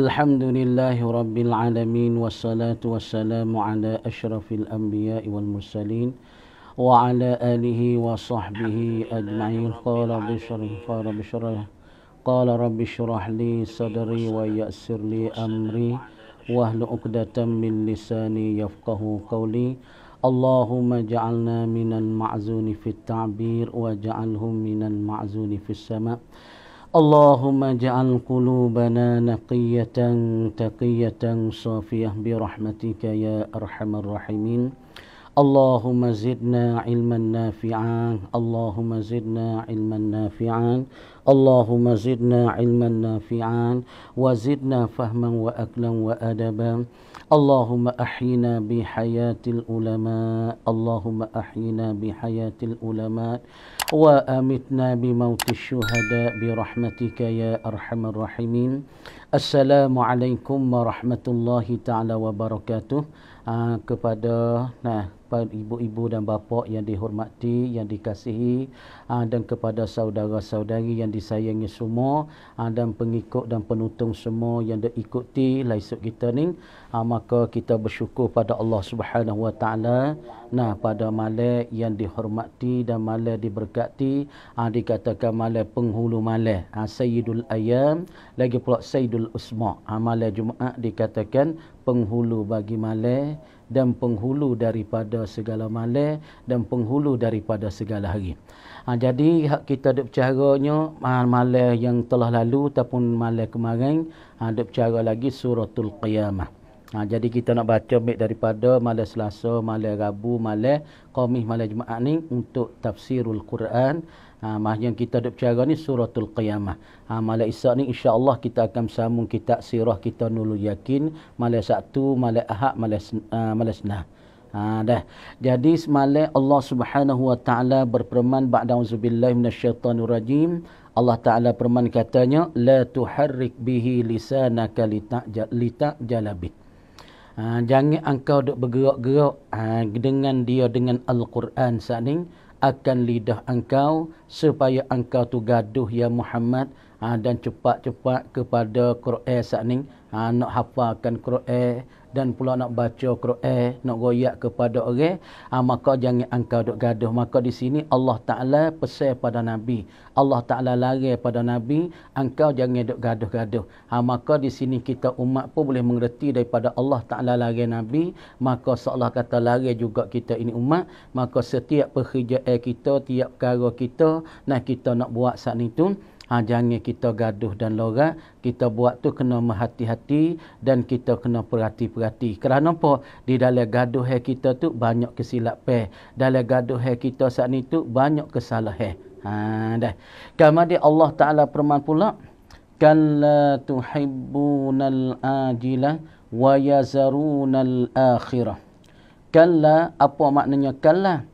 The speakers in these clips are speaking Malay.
الحمد لله رب العالمين والصلاة والسلام على أشرف الأنبياء والمرسلين وعلى آله وصحبه أجمعين قال بشر قال بشر قال رب اشرح لي صدري ويسر لي أمري واهل عقدة من لساني يفقه قولي اللهم اجعلنا من المعزون في التعبير واجعله من المعزون في السماء اللهم اجعل قلوبنا نقية تقية صافية برحمتك يا أرحم الراحمين اللهم زدنا علما نافعا اللهم زدنا علما نافعا اللهم زدنا علما نافعا وزدنا فهما واكلا وادبا اللهم احينا بحياه العلماء اللهم احينا بحياه العلماء وامتنا بموت الشهداء برحمتك يا ارحم الراحمين السلام عليكم ورحمه الله تعالى وبركاته آه, kepada nah kepada ibu-ibu dan bapa yang dihormati, yang dikasihi ah, dan kepada saudara-saudari yang disayangi semua ah, dan pengikut dan penutung semua yang diikuti laisuk kita ni ah, maka kita bersyukur pada Allah Subhanahu Wa Taala nah pada malam yang dihormati dan malam diberkati dikatakan malam penghulu malam sayyidul ayam lagi pula sayyidul usma malam jumaat dikatakan penghulu bagi malam dan penghulu daripada segala malam dan penghulu daripada segala hari. Ha, jadi hak kita ada bercaranya ha, malam yang telah lalu ataupun malam kemarin ha, ada bercara lagi suratul qiyamah. Ha, jadi kita nak baca mik daripada malam Selasa, malam Rabu, malam Khamis, malam Jumaat ni untuk tafsirul Quran. Ha, yang kita duk bercara ni suratul Qiyamah. Ha, malam Isyak ni insya-Allah kita akan sambung kita sirah kita Nurul Yakin, malam Sabtu, malam Ahad, malam sen- uh, Ha, dah. Jadi semalam Allah Subhanahu Wa Taala berfirman ba'da auzubillahi minasyaitonir rajim. Allah Taala perman katanya la tuharrik bihi lisanaka litajalabik. Ha, jangan engkau duk bergerak-gerak ha, dengan dia dengan Al-Quran saat ini akan lidah engkau supaya engkau tu gaduh ya Muhammad ha, dan cepat-cepat kepada Quran saat ini ha, nak hafalkan Quran dan pula nak baca Quran, nak royak kepada orang, ha, maka jangan engkau duk gaduh. Maka di sini Allah Ta'ala pesan pada Nabi. Allah Ta'ala lari pada Nabi, engkau jangan duk gaduh-gaduh. Ha, maka di sini kita umat pun boleh mengerti daripada Allah Ta'ala lari Nabi, maka seolah kata lari juga kita ini umat, maka setiap pekerjaan kita, tiap perkara kita, nak kita nak buat saat itu, ha, jangan kita gaduh dan lorak kita buat tu kena berhati-hati dan kita kena perhati-perhati kerana apa di dalam gaduh hai kita tu banyak kesilapan dalam gaduh hai kita saat ni tu banyak kesalahan ha dah dia Allah taala permand pula kalla tuhibbunal ajilah wa yazarunal akhirah kalla apa maknanya kalla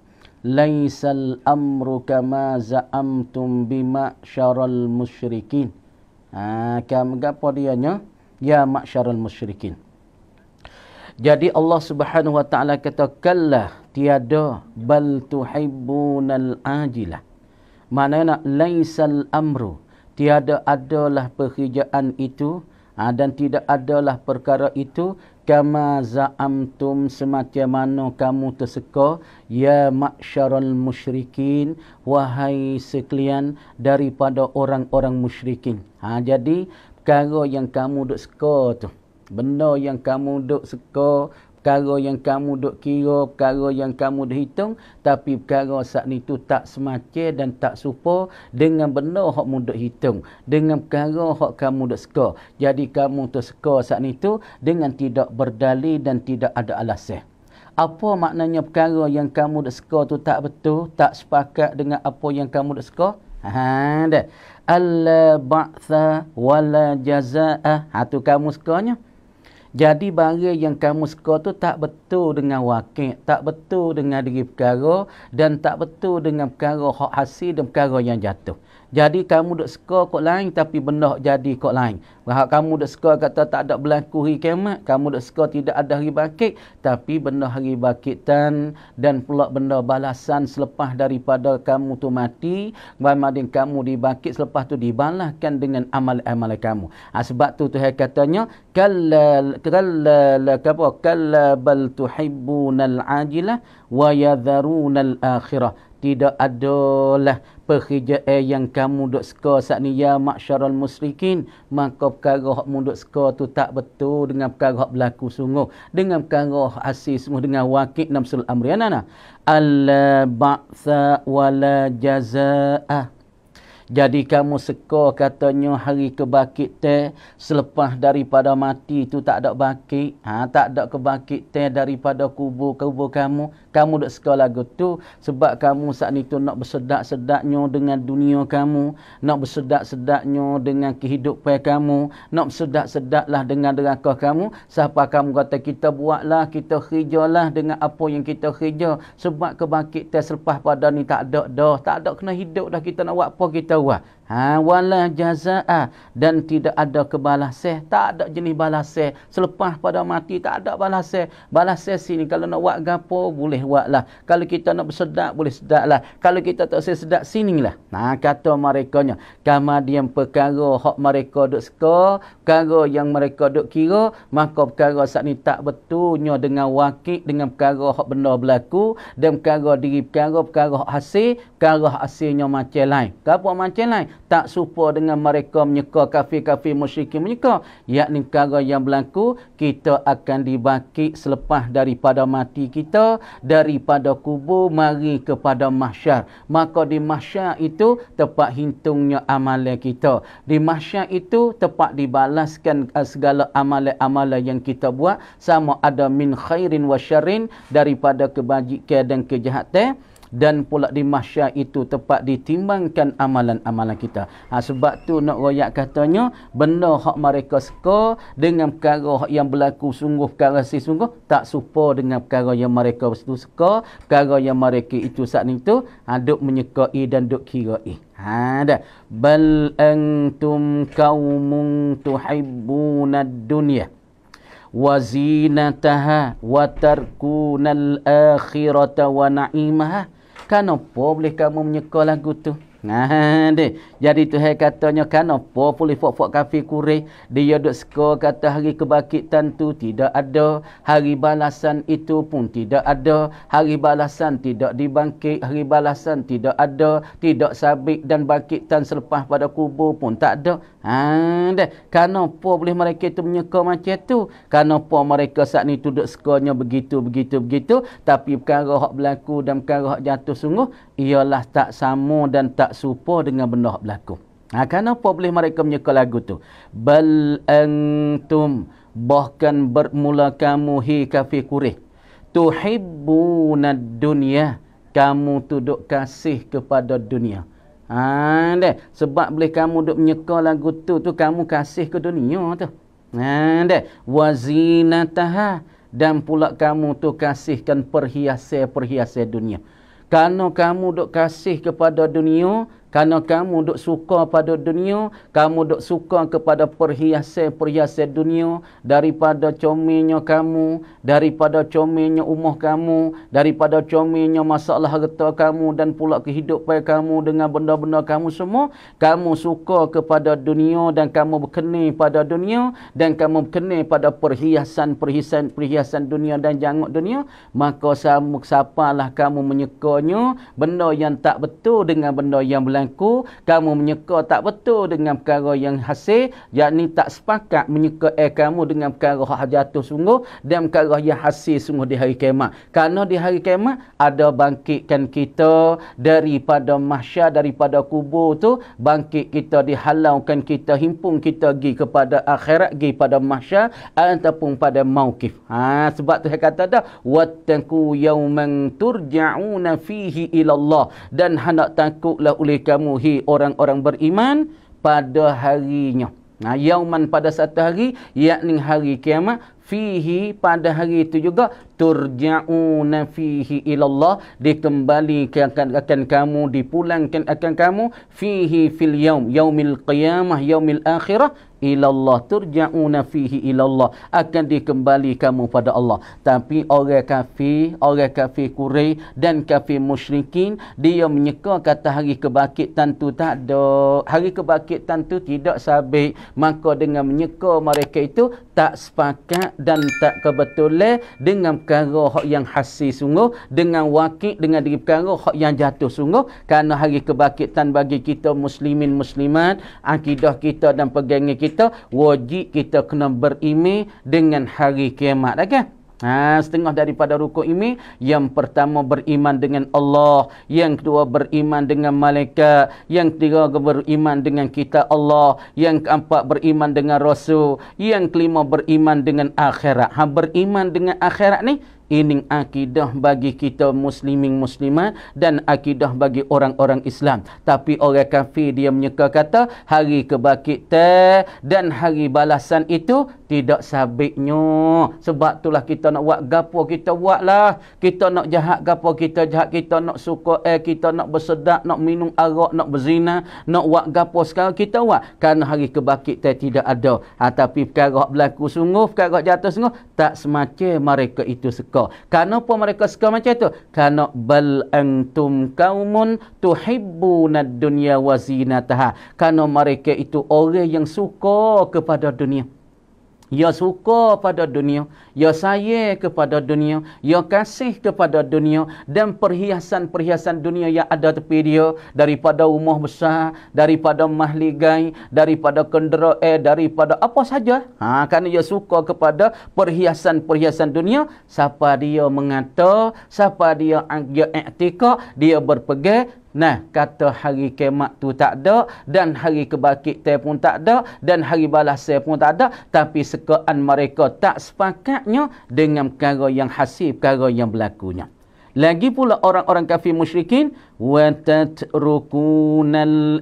laisal amru kama za'amtum bima syaral musyrikin ha kam gapo dia nya ya masyaral musyrikin jadi Allah Subhanahu wa taala kata kalla tiada bal tuhibbunal ajilah mana nak laisal amru tiada adalah pekerjaan itu ha, dan tidak adalah perkara itu kama za'amtum semati mana kamu terseka ya ma'syarul musyrikin wahai sekalian daripada orang-orang musyrikin ha jadi perkara yang kamu duk seka tu benda yang kamu duk seka perkara yang kamu duk kira, perkara yang kamu duk hitung, tapi perkara saat itu tak semakin dan tak supa dengan benda hok mu duk hitung, dengan perkara hok kamu duk suka. Jadi kamu tu terseka saat itu dengan tidak berdali dan tidak ada alasan. Apa maknanya perkara yang kamu duk suka tu tak betul, tak sepakat dengan apa yang kamu duk suka? Ha, dah. Alla ba'tha wala jaza'ah. Ha, tu kamu sukanya. Jadi barang yang kamu suka tu tak betul dengan wakil, tak betul dengan diri perkara dan tak betul dengan perkara hak hasil dan perkara yang jatuh. Jadi kamu duk suka kot lain tapi benda jadi kot lain. Kalau kamu duk suka kata tak ada berlaku hari kiamat, kamu duk suka tidak ada hari bangkit tapi benda hari bangkitan dan pula benda balasan selepas daripada kamu tu mati, kemudian kamu dibakit selepas tu dibalaskan dengan amal-amal kamu. Ha, sebab tu Tuhan katanya kalla kalla kalla kalla bal tuhibbunal ajilah wa yadharunal akhirah tidak adalah pekerjaan eh, yang kamu duk suka saat ni ya maksyarul musyrikin maka perkara hak mu duk suka tu tak betul dengan perkara hak berlaku sungguh dengan perkara asis semua dengan wakil namsul amri anana alla ba'tha wala jazaah jadi kamu seka katanya hari kebakit teh selepas daripada mati tu tak ada bakit. Ha, tak ada kebakit teh daripada kubur-kubur kamu kamu duk sekolah lagu tu sebab kamu saat ni tu nak bersedak-sedaknya dengan dunia kamu, nak bersedak-sedaknya dengan kehidupan kamu, nak bersedak-sedaklah dengan neraka kamu, siapa kamu kata kita buatlah, kita kerjalah dengan apa yang kita kerja sebab kebangkitan selepas pada ni tak ada dah, tak ada kena hidup dah kita nak buat apa kita buat. Ha, wala jaza'ah dan tidak ada kebalasih tak ada jenis balasih selepas pada mati tak ada balasih balasih sini kalau nak buat gapo boleh buat lah kalau kita nak bersedak boleh sedak lah kalau kita tak boleh sedak sini lah ha, kata mereka nya kama dia perkara hak mereka duk suka perkara yang mereka duk kira maka perkara saat ni tak betulnya dengan wakil dengan perkara hak benda berlaku dan perkara diri perkara perkara hak hasil perkara hasilnya macam lain kenapa macam lain tak serupa dengan mereka menyeka kafir-kafir musyrik menyeka yakni perkara yang berlaku kita akan dibangkit selepas daripada mati kita daripada kubur mari kepada mahsyar maka di mahsyar itu tempat hitungnya amalan kita di mahsyar itu tempat dibalaskan eh, segala amalan-amalan yang kita buat sama ada min khairin wa syarrin daripada kebajikan dan kejahatan dan pula di mahsyar itu tepat ditimbangkan amalan-amalan kita. Ha, sebab tu nak royak katanya benda hak mereka suka dengan perkara yang berlaku sungguh perkara si sungguh tak serupa dengan perkara yang mereka itu suka, perkara yang mereka itu saat ni tu aduk ha, menyekai dan duk kirai. Ha dah. Bal antum qaumun tuhibbuna dunya وزينتها وتركون wa ونعيمها Kan apa boleh kamu menyekolah gutu? Nah, deh. Jadi Tuhan katanya kenapa boleh fok-fok kafir kurih dia duk suka kata hari kebangkitan tu tidak ada, hari balasan itu pun tidak ada, hari balasan tidak dibangkit, hari balasan tidak ada, tidak sabit dan bangkitan selepas pada kubur pun tak ada. Ha kenapa boleh mereka tu menyeka macam tu? Kenapa mereka saat ni tu duk begitu begitu begitu tapi perkara hak berlaku dan perkara hak jatuh sungguh ialah tak sama dan tak serupa dengan benda berlaku. Ha, kenapa boleh mereka menyekal lagu tu? Bal antum bahkan bermula kamu hi kafir kureh. Tuhibbuna dunia. Kamu tu duk kasih kepada dunia. Ha, deh. Sebab boleh kamu duk menyekal lagu tu, tu kamu kasih ke dunia tu. Ha, deh. Wazinataha. Dan pula kamu tu kasihkan perhiasan-perhiasan dunia. Kerana kamu duk kasih kepada dunia, Karena kamu duk suka pada dunia, kamu duk suka kepada perhiasan-perhiasan dunia daripada comelnya kamu, daripada comelnya umah kamu, daripada comelnya masalah harta kamu dan pula kehidupan kamu dengan benda-benda kamu semua, kamu suka kepada dunia dan kamu berkenai pada dunia dan kamu berkenai pada perhiasan-perhiasan-perhiasan dunia dan jangkut dunia, maka sama siapalah kamu menyekanya benda yang tak betul dengan benda yang belang denganku kamu menyeka tak betul dengan perkara yang hasil yakni tak sepakat menyeka eh kamu dengan perkara yang jatuh sungguh dan perkara yang hasil sungguh di hari kiamat kerana di hari kiamat ada bangkitkan kita daripada mahsyar daripada kubur tu bangkit kita dihalaukan kita himpung kita pergi kepada akhirat pergi pada mahsyar ataupun pada maukif ha, sebab tu saya kata dah wattaku yauman turja'una fihi ilallah dan hendak takutlah oleh kamu hi orang-orang beriman pada harinya. Nah, yauman pada satu hari, yakni hari kiamat, fihi pada hari itu juga, turja'una fihi ilallah dikembalikan akan, akan kamu dipulangkan akan kamu fihi fil yaum yaumil qiyamah yaumil akhirah ilallah turja'una fihi ilallah akan dikembali kamu pada Allah tapi orang kafir orang kafir kurai dan kafir musyrikin dia menyeka kata hari kebangkitan tu tak ada hari kebangkitan tu tidak sabit maka dengan menyeka mereka itu tak sepakat dan tak kebetulan dengan perkara hak yang hasil sungguh dengan wakil dengan diri perkara hak yang jatuh sungguh kerana hari kebangkitan bagi kita muslimin muslimat akidah kita dan pegangan kita wajib kita kena berimi dengan hari kiamat okay? Ha, setengah daripada rukuk ini Yang pertama beriman dengan Allah Yang kedua beriman dengan malaikat Yang ketiga beriman dengan kita Allah Yang keempat beriman dengan Rasul Yang kelima beriman dengan akhirat ha, Beriman dengan akhirat ni ini akidah bagi kita muslimin muslimat dan akidah bagi orang-orang Islam tapi orang kafir dia menyeka kata hari kebangkitan dan hari balasan itu tidak sabiknya sebab itulah kita nak buat gapo kita buatlah kita nak jahat gapo kita jahat kita nak suka eh kita nak bersedak nak minum arak nak berzina nak buat gapo sekarang kita buat kan hari kebangkitan tidak ada ha, tapi perkara berlaku sungguh perkara jatuh sungguh tak semacam mereka itu sekal mereka. Kenapa mereka suka macam tu? Karena bal antum kaumun tuhibbuna dunya wa zinataha. Karena mereka itu orang yang suka kepada dunia. Ya suka pada dunia, ya sayang kepada dunia, ya kasih kepada dunia dan perhiasan-perhiasan dunia yang ada tepi dia daripada rumah besar, daripada mahligai, daripada kenderaan, eh, daripada apa saja. Ha, kerana ia suka kepada perhiasan-perhiasan dunia, siapa dia mengata, siapa dia dia iktikak, dia berpegang Nah, kata hari kemat tu tak ada dan hari kebakit tu pun tak ada dan hari balas pun tak ada tapi sekaan mereka tak sepakatnya dengan perkara yang hasil, perkara yang berlakunya. Lagi pula orang-orang kafir musyrikin وَتَتْرُكُونَ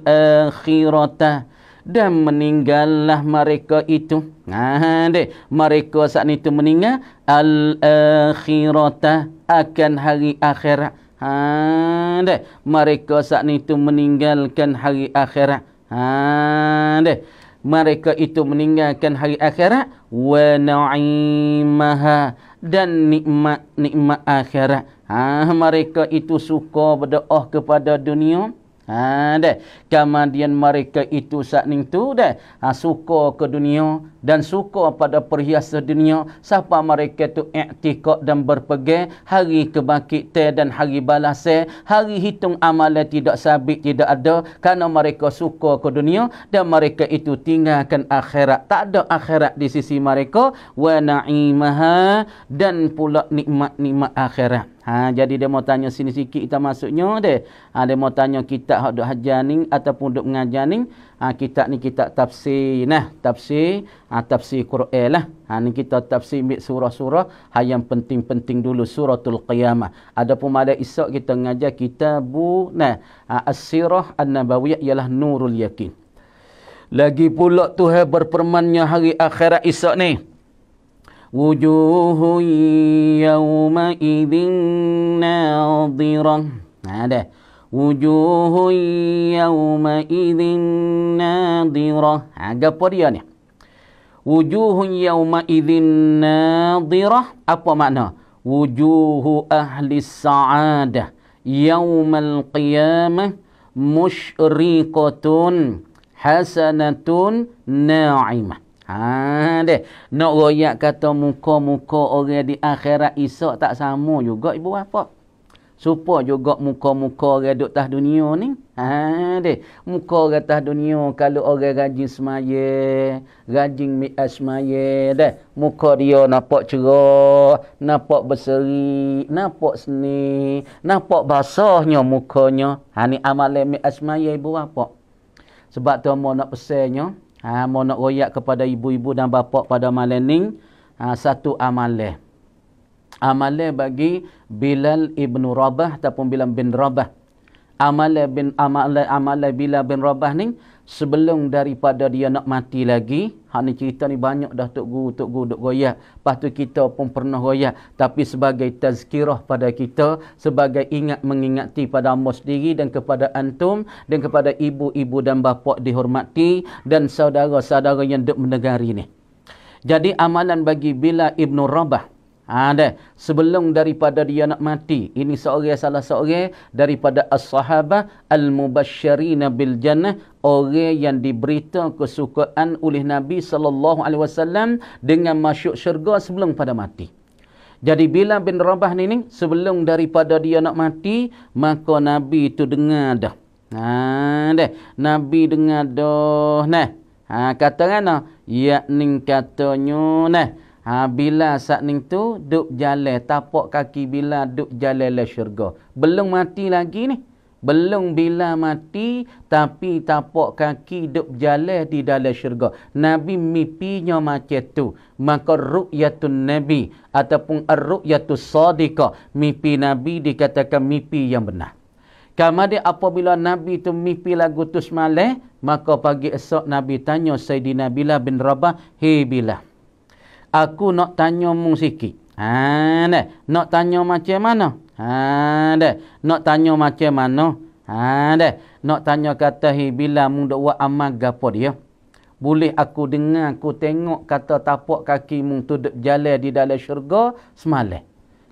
akhirata dan meninggallah mereka itu. Nah, deh. Mereka saat itu meninggal. Al-akhirata. Akan hari akhirat ha deh mereka saat ni tu meninggalkan hari akhirat ha deh mereka itu meninggalkan hari akhirat wa na'imaha dan nikmat-nikmat akhirat ha mereka itu suka berdoa kepada dunia Ha deh, kemudian mereka itu saat ning tu deh, ha, suka ke dunia dan suka pada perhiasan dunia, siapa mereka tu i'tikad dan berpegang hari kebangkitan dan hari balas, hari hitung amalan tidak sabit tidak ada kerana mereka suka ke dunia dan mereka itu tinggalkan akhirat. Tak ada akhirat di sisi mereka wa na'imaha dan pula nikmat-nikmat akhirat. Ha, jadi dia mau tanya sini sikit kita masuknya deh. Ha, dia mau tanya kitab hak duk hajar ni ataupun duk mengajar ni. Ha, kitab ni kitab tafsir nah, tafsir, ha, tafsir Quran lah. Ha, ni kita tafsir ambil surah-surah ha, yang penting-penting dulu suratul qiyamah. Adapun malam esok kita mengajar kitab nah, ha, as-sirah an-nabawiyah ialah nurul yakin. Lagi pula Tuhan berpermannya hari akhirat esok ni. وجوه يومئذ ناظرة هذا وجوه يومئذ ناظرة عجب وريانه وجوه يومئذ ناظرة أبو معنى وجوه أهل السعادة يوم القيامة مشرقة حسنة ناعمة Ha deh, nak royak kata muka-muka orang di akhirat esok tak sama juga ibu apa Supo juga muka-muka orang duk tah dunia ni. Ha deh, muka orang tah dunia kalau orang rajin semaya, rajin mi asmaya eh, deh, muka dia nampak cerah, nampak berseri, nampak seni, nampak basahnya mukanya. Ha ni amal mi asmaya eh, ibu apa Sebab tu mau nak pesannya, ha mau nak royak kepada ibu-ibu dan bapa pada malam ni ha, satu amalah amalah bagi Bilal ibnu Rabah ataupun Bilal bin Rabah amalah bin amalah amalah Bilal bin Rabah ni sebelum daripada dia nak mati lagi hani cerita ni banyak dah tok guru tok guru dok royak lepas tu kita pun pernah royak tapi sebagai tazkirah pada kita sebagai ingat mengingati pada amo sendiri dan kepada antum dan kepada ibu-ibu dan bapa dihormati dan saudara-saudara yang dok menegari ni jadi amalan bagi bila ibnu rabah Ha, deh. Sebelum daripada dia nak mati, ini seorang salah seorang daripada as-sahabah al-mubasyirina bil jannah, orang yang diberita kesukaan oleh Nabi saw dengan masuk syurga sebelum pada mati. Jadi bila bin Rabah ni ni sebelum daripada dia nak mati, maka Nabi itu dengar dah. Ha, deh. Nabi dengar dah. Nah. Ha, kata kan? Ya, ning katanya. Nah. Ha, bila saat ni tu, duk jalan, tapak kaki bila duk jalan le lah syurga. Belum mati lagi ni. Belum bila mati, tapi tapak kaki duk jalan di dalam syurga. Nabi mipinya macam tu. Maka ru'yatun Nabi ataupun ru'yatun sadiqah. Mipi Nabi dikatakan mipi yang benar. Kemudian apabila Nabi tu mimpi lagu tu semalam, maka pagi esok Nabi tanya Sayyidina Bila bin Rabah, Hei Bila, aku nak tanya mu sikit. Ha deh, nak tanya macam mana? Ha deh, nak tanya macam mana? Ha deh, nak tanya kata hi bila mu dak buat amal gapo dia? Boleh aku dengar aku tengok kata tapak kaki mu tu jalan di dalam syurga semalam.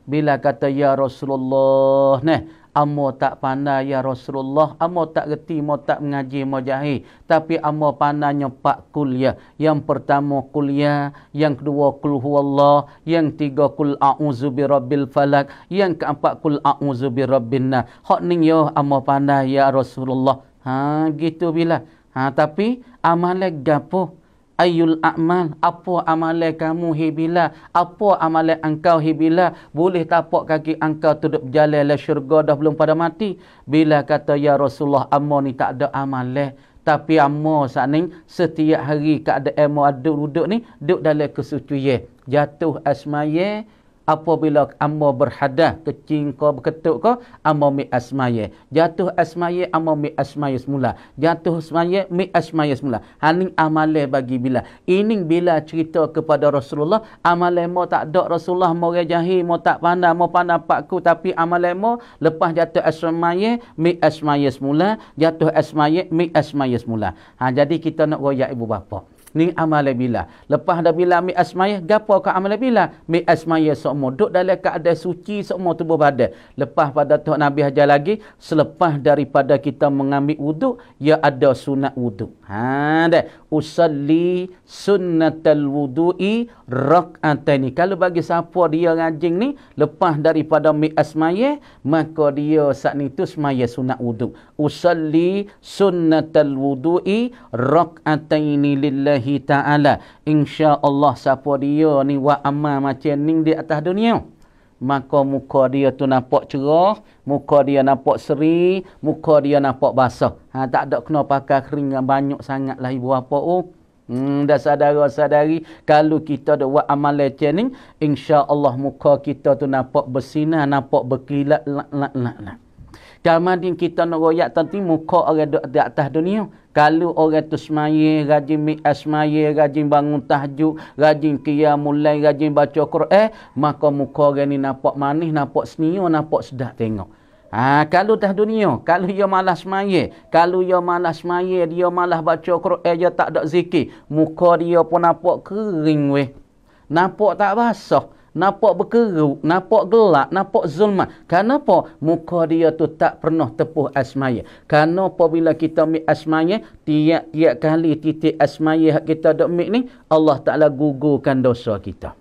Bila kata ya Rasulullah neh, Amo tak pandai ya Rasulullah. Amo tak reti, mo tak mengaji, mo jahi. Tapi amo pandai nyepak kuliah. Yang pertama kuliah. Yang kedua kul huwallah. Yang tiga kul a'udzu bi rabbil falak. Yang keempat kul a'udzu bi rabbin nah. Hak ning yo amo pandai ya Rasulullah. Ha gitu bila. Ha tapi amal gapo? Ayul a'mal apa amalan kamu hibila apa amalan engkau hibila boleh tapak kaki engkau duduk berjalan le lah syurga dah belum pada mati bila kata ya rasulullah amma ni tak ada amalan tapi amma saat setiap hari kat ada emo aduk duduk ni duduk dalam kesucian jatuh asmaye apabila amma berhadah kecing ko, berketuk ko, amma mi asmaye jatuh asmaye amma mi asmaye semula jatuh asmaye mi asmaye semula hanin amale bagi bila ini bila cerita kepada Rasulullah amale mo tak dok Rasulullah mo jahil mo tak pandai mo pandai pakku tapi amale mo lepas jatuh asmaye mi asmaye semula jatuh asmaye mi asmaye semula ha jadi kita nak royak ibu bapa ni amal bila lepas dah bila ambil asmaya gapo ke amal bila mi asmaya semua duk dalam keadaan suci semua tubuh badan lepas pada tok nabi hajar lagi selepas daripada kita mengambil wuduk ya ada sunat wuduk ha dah usalli sunnatul wudui rak'ataini kalau bagi siapa dia ngajing ni lepas daripada mi asmaya maka dia saat ni tu semaya sunat wuduk usalli sunnatul wudui rak'ataini lillahi subhanahu ta'ala insyaallah siapa dia ni wa amal macam ni di atas dunia maka muka dia tu nampak cerah muka dia nampak seri muka dia nampak basah ha tak ada kena pakai kering banyak lah ibu apa oh Hmm, dah sadar-sadari kalau kita ada buat amal macam ni, insya-Allah muka kita tu nampak bersinar, nampak berkilat. Nak, nak, nak, nak. Kamadin kita nak royak tadi muka orang di, di atas dunia. Kalau orang tu semaya, rajin mi'as eh, semaya, rajin bangun tahjud, rajin kia mulai, rajin baca Quran, maka muka orang ni nampak manis, nampak senyum, nampak sedap tengok. Ha, kalau dah dunia, kalau dia malas maya, kalau dia malas maya, dia malas baca Quran, dia tak ada zikir, muka dia pun nampak kering weh. Nampak tak basah. Nampak berkeruk, nampak gelap, nampak zulmat. Kenapa muka dia tu tak pernah tepuh asmaya? Karena bila kita ambil asmaya, tiap-tiap kali titik asmaya kita dok ambil ni, Allah Ta'ala gugurkan dosa kita.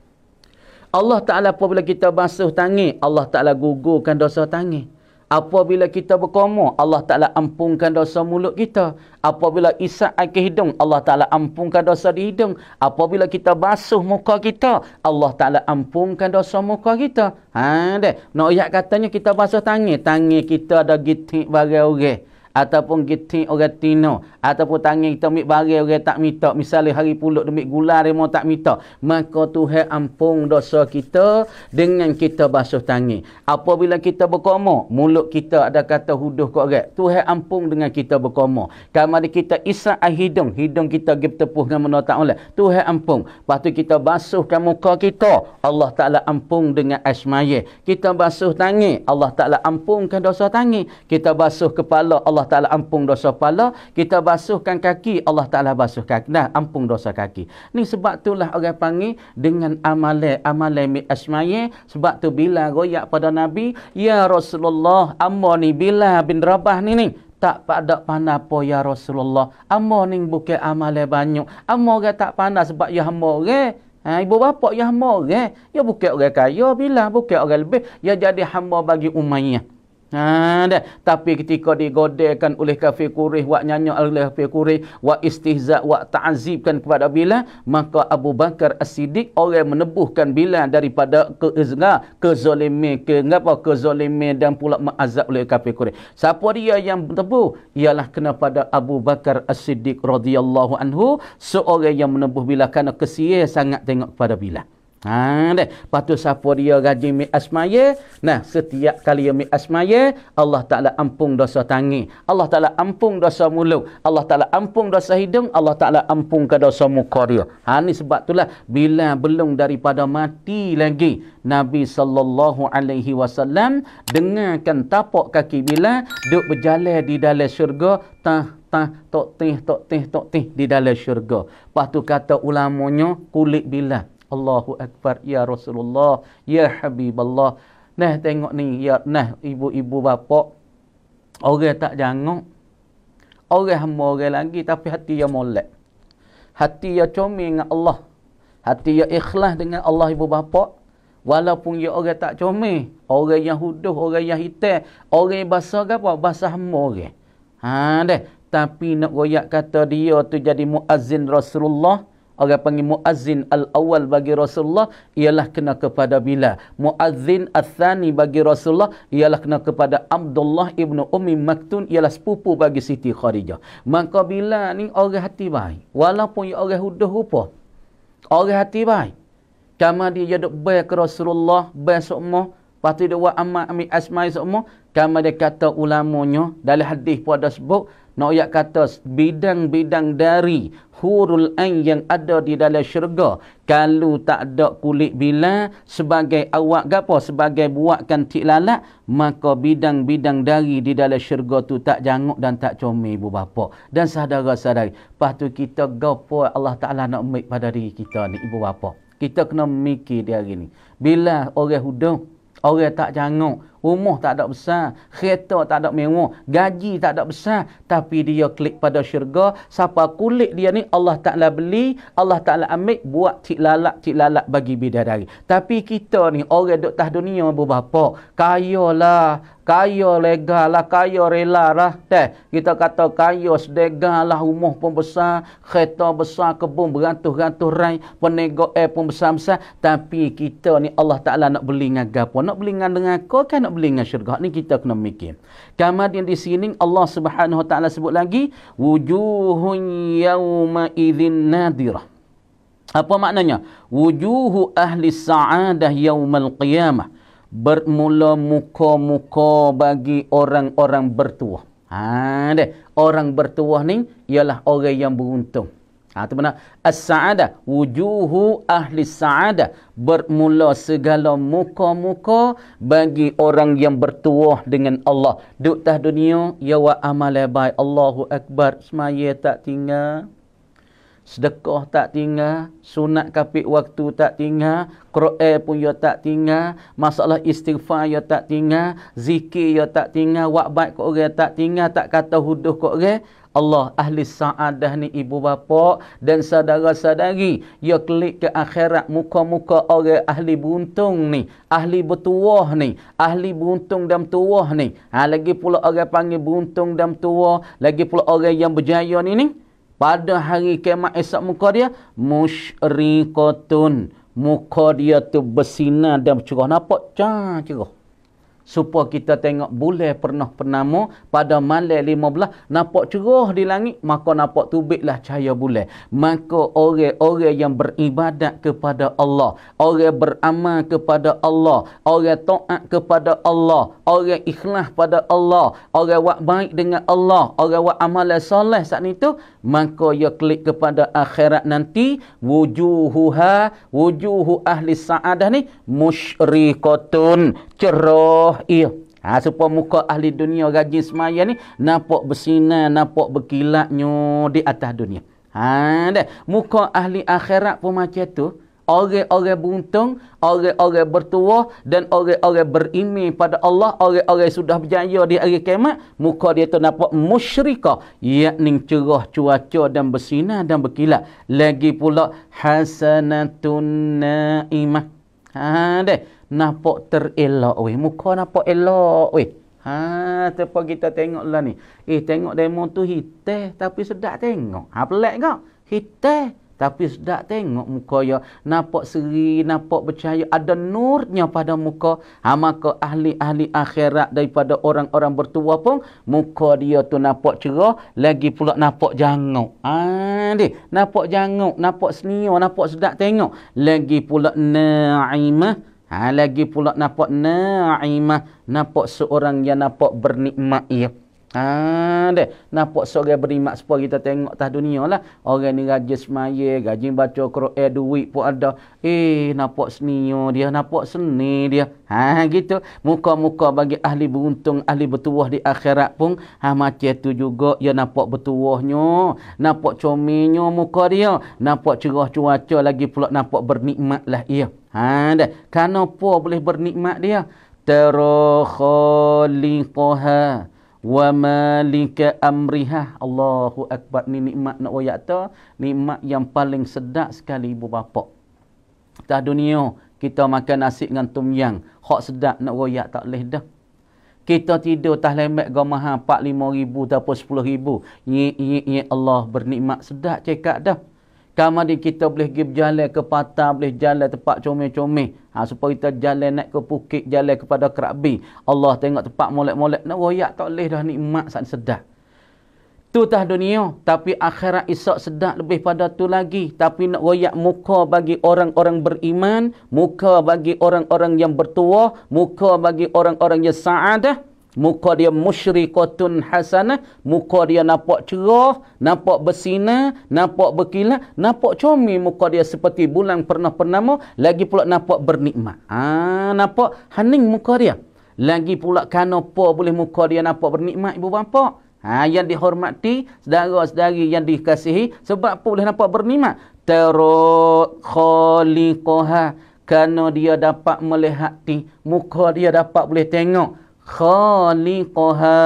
Allah Ta'ala apabila kita basuh tangan, Allah Ta'ala gugurkan dosa tangan. Apabila kita berkoma, Allah Ta'ala ampunkan dosa mulut kita. Apabila isat air ke hidung, Allah Ta'ala ampunkan dosa di hidung. Apabila kita basuh muka kita, Allah Ta'ala ampunkan dosa muka kita. Ha, dek. Nak no, ayat katanya kita basuh tangan, tangan kita ada gitik bagai orang. Okay ataupun kita orang tino ataupun tangan kita ambil barang orang tak minta misalnya hari puluk demi gula dia tak minta maka Tuhan ampun dosa kita dengan kita basuh tangan apabila kita berkomo mulut kita ada kata huduh ke orang Tuhan ampun dengan kita berkomo kalau kita isak hidung hidung kita gip tepuh dengan mana tak boleh Tuhan ampun lepas tu kita basuhkan muka kita Allah Ta'ala ampun dengan asmaye kita basuh tangan Allah Ta'ala ampunkan dosa tangan kita basuh kepala Allah Allah Ta'ala ampung dosa kepala, kita basuhkan kaki, Allah Ta'ala basuh kaki. Nah ampung dosa kaki. Ni sebab itulah orang panggil dengan amale amale mi asmaye sebab tu bila royak pada Nabi, Ya Rasulullah, amma ni bila bin Rabah ni ni, tak pada panah po ya Rasulullah. Amma ni bukan amale banyak. Amma orang tak panah sebab ya amma orang. Ha, ibu bapa ya amma Ya bukan orang kaya bila, bukan orang lebih. Ya jadi hamba bagi Umayyah. Ha de. tapi ketika digodekan oleh kafir Quraisy wa nyanyi oleh kafir Quraisy wa istihza wa taazibkan kepada bila, maka Abu Bakar As-Siddiq orang menebuhkan bila daripada keizna kezalimi ke ngapa kezalimi dan pula maazab oleh kafir Quraisy siapa dia yang menebuh ialah kena pada Abu Bakar As-Siddiq radhiyallahu anhu seorang yang menebuh bila kerana kesian sangat tengok kepada bila. Ha, deh patu tu siapa dia gaji mi asmaya, nah setiap kali mi asmaya, Allah Ta'ala ampung dosa tangi. Allah Ta'ala ampung dosa mulut. Allah Ta'ala ampung dosa hidung. Allah Ta'ala ampung ke dosa muka dia. Ha, ni sebab itulah, bila belum daripada mati lagi, Nabi sallallahu alaihi wasallam dengarkan tapak kaki bila duk berjalan di dalam syurga tah tah tok teh tok teh tok teh di dalam syurga. Pastu kata ulamonyo kulit bila Allahu Akbar ya Rasulullah ya Habiballah nah tengok ni ya nah ibu-ibu bapa orang tak jangan, orang hamba orang lagi tapi hati dia molek hati dia comel dengan Allah hati dia ikhlas dengan Allah ibu bapa walaupun dia orang tak comel orang yang huduh orang yang hitam orang bahasa apa bahasa hamba orang ha deh tapi nak royak kata dia tu jadi muazzin Rasulullah orang panggil muazzin al awal bagi Rasulullah ialah kena kepada bila muazzin al-thani bagi Rasulullah ialah kena kepada Abdullah ibn Ummi Maktun ialah sepupu bagi Siti Khadijah maka bila ni orang hati baik walaupun ia orang huduh rupa orang hati baik kama dia jaduk baik ke Rasulullah baik semua lepas tu dia buat amat ambil asmai semua kama dia kata ulamanya dalam hadis pun ada sebut nak ayat kata bidang-bidang dari hurul ain yang ada di dalam syurga kalau tak ada kulit bila sebagai awak gapo sebagai buatkan tik lalat maka bidang-bidang dari di dalam syurga tu tak janguk dan tak comi ibu bapa dan saudara-saudari lepas tu kita gapo Allah Taala nak ambil pada diri kita ni ibu bapa kita kena mikir dia hari ni bila orang hudung Orang tak canggung, rumah tak ada besar, kereta tak ada mewah, gaji tak ada besar. Tapi dia klik pada syurga, siapa kulit dia ni Allah Ta'ala beli, Allah Ta'ala ambil, buat tik lalak, tik lalak bagi bidadari. Tapi kita ni, orang duk tah dunia berbapak, kaya lah, kaya legal lah, kaya rela lah. Eh, kita kata kaya sedegah lah, rumah pun besar, kereta besar, kebun berantuh-rantuh rai, penegak air eh, pun besar-besar. Tapi kita ni Allah Ta'ala nak beli dengan gapa, nak beli dengan dengan kau kan nak beli dengan syurga. Ni kita kena mikir. Kemudian di sini Allah Subhanahu Ta'ala sebut lagi, Wujuhun yawma izin nadirah. Apa maknanya? Wujuhu ahli sa'adah yawmal qiyamah bermula muka-muka bagi orang-orang bertuah. Ha deh, orang bertuah ni ialah orang yang beruntung. Ha tu mana? As-sa'adah wujuhu ahli sa'adah bermula segala muka-muka bagi orang yang bertuah dengan Allah. Duk tah dunia ya wa amale bai Allahu akbar semaya tak tinggal sedekah tak tinggal, sunat kapit waktu tak tinggal, Quran pun ya tak tinggal, masalah istighfar ya tak tinggal, zikir ya tak tinggal, wak baik kok orang tak tinggal, tak kata huduh kok orang. Allah ahli saadah ni ibu bapa dan saudara-saudari ya klik ke akhirat muka-muka orang ahli buntung ni ahli bertuah ni ahli buntung dan tuah ni ha, lagi pula orang panggil buntung dan tuah lagi pula orang yang berjaya ni ni pada hari kiamat esok muka dia musyriqatun muka dia tu bersinar dan bercerah nampak cah cerah supaya kita tengok boleh pernah pernama pada malam lima 15 nampak curuh di langit maka nampak tubiklah cahaya boleh maka orang-orang yang beribadat kepada Allah orang beramal kepada Allah orang taat kepada Allah orang ikhlas pada Allah orang buat baik dengan Allah orang buat amalan soleh saat itu maka ia klik kepada akhirat nanti wujuhuha wujuhu ahli saadah ni musyriqatun cerah zahir. Ha, supaya muka ahli dunia rajin semaya ni nampak bersinar, nampak berkilatnya di atas dunia. Ha, dah. Muka ahli akhirat pun macam tu. Orang-orang buntung, orang-orang bertuah dan orang-orang berimi pada Allah, orang-orang sudah berjaya di hari kiamat, muka dia tu nampak musyrikah, yakni cerah cuaca dan bersinar dan berkilat. Lagi pula hasanatun naimah. Ha, dah nampak terelak weh. Muka nampak elak weh. Ha, tepa kita tengok lah ni. Eh, tengok demo tu hitah tapi sedap tengok. Ha, pelik kau? Hitah tapi sedap tengok muka ya. Nampak seri, nampak bercahaya. Ada nurnya pada muka. Ha, maka ahli-ahli akhirat daripada orang-orang bertuah pun. Muka dia tu nampak cerah. Lagi pula nampak janguk. Ha, deh, Nampak janguk, nampak senior, nampak sedap tengok. Lagi pula na'imah. Ha, lagi pula nampak na'imah. Nampak seorang yang nampak bernikmat Ya. Ha deh, nampak seorang berimak sepo kita tengok tah dunia lah. Orang ni rajin semaya, gaji baca Quran, eh, duit pun ada. Eh, nampak seni dia, nampak seni dia. Ha gitu. Muka-muka bagi ahli beruntung, ahli bertuah di akhirat pun ha macam tu juga. Ya nampak bertuahnya, nampak comelnya muka dia, nampak cerah cuaca lagi pula nampak bernikmat lah ia. Ha deh, kenapa boleh bernikmat dia? Tarakhaliqaha wa malika amriha Allahu akbar ni nikmat nak wayak ta nikmat yang paling sedap sekali ibu bapa tak dunia kita makan nasi dengan tum yang hak sedap nak wayak tak leh dah kita tidur tak lemak gomah 4 5000 ataupun 10000 ni ni ni Allah bernikmat sedap cekak dah di kan, kita boleh pergi berjalan ke patah, boleh jalan tempat comel-comel. Ha, supaya kita jalan naik ke pukit, jalan kepada kerabi. Allah tengok tempat molek-molek. Nak royak tak boleh dah nikmat saat sedap. Tu dah dunia. Tapi akhirat isok sedap lebih pada tu lagi. Tapi nak royak muka bagi orang-orang beriman. Muka bagi orang-orang yang bertuah. Muka bagi orang-orang yang sa'adah. Muka dia musyrikotun hasanah. Muka dia nampak cerah, nampak bersinar, nampak berkilat, nampak comel muka dia seperti bulan pernah pernama, lagi pula nampak bernikmat. Ah, nampak hening muka dia. Lagi pula kanopo boleh muka dia nampak bernikmat ibu bapa? Ha, yang dihormati, saudara-saudari yang dikasihi, sebab apa boleh nampak bernikmat? Terut khaliqoha. Kerana dia dapat melihat ti, muka dia dapat boleh tengok khaliqaha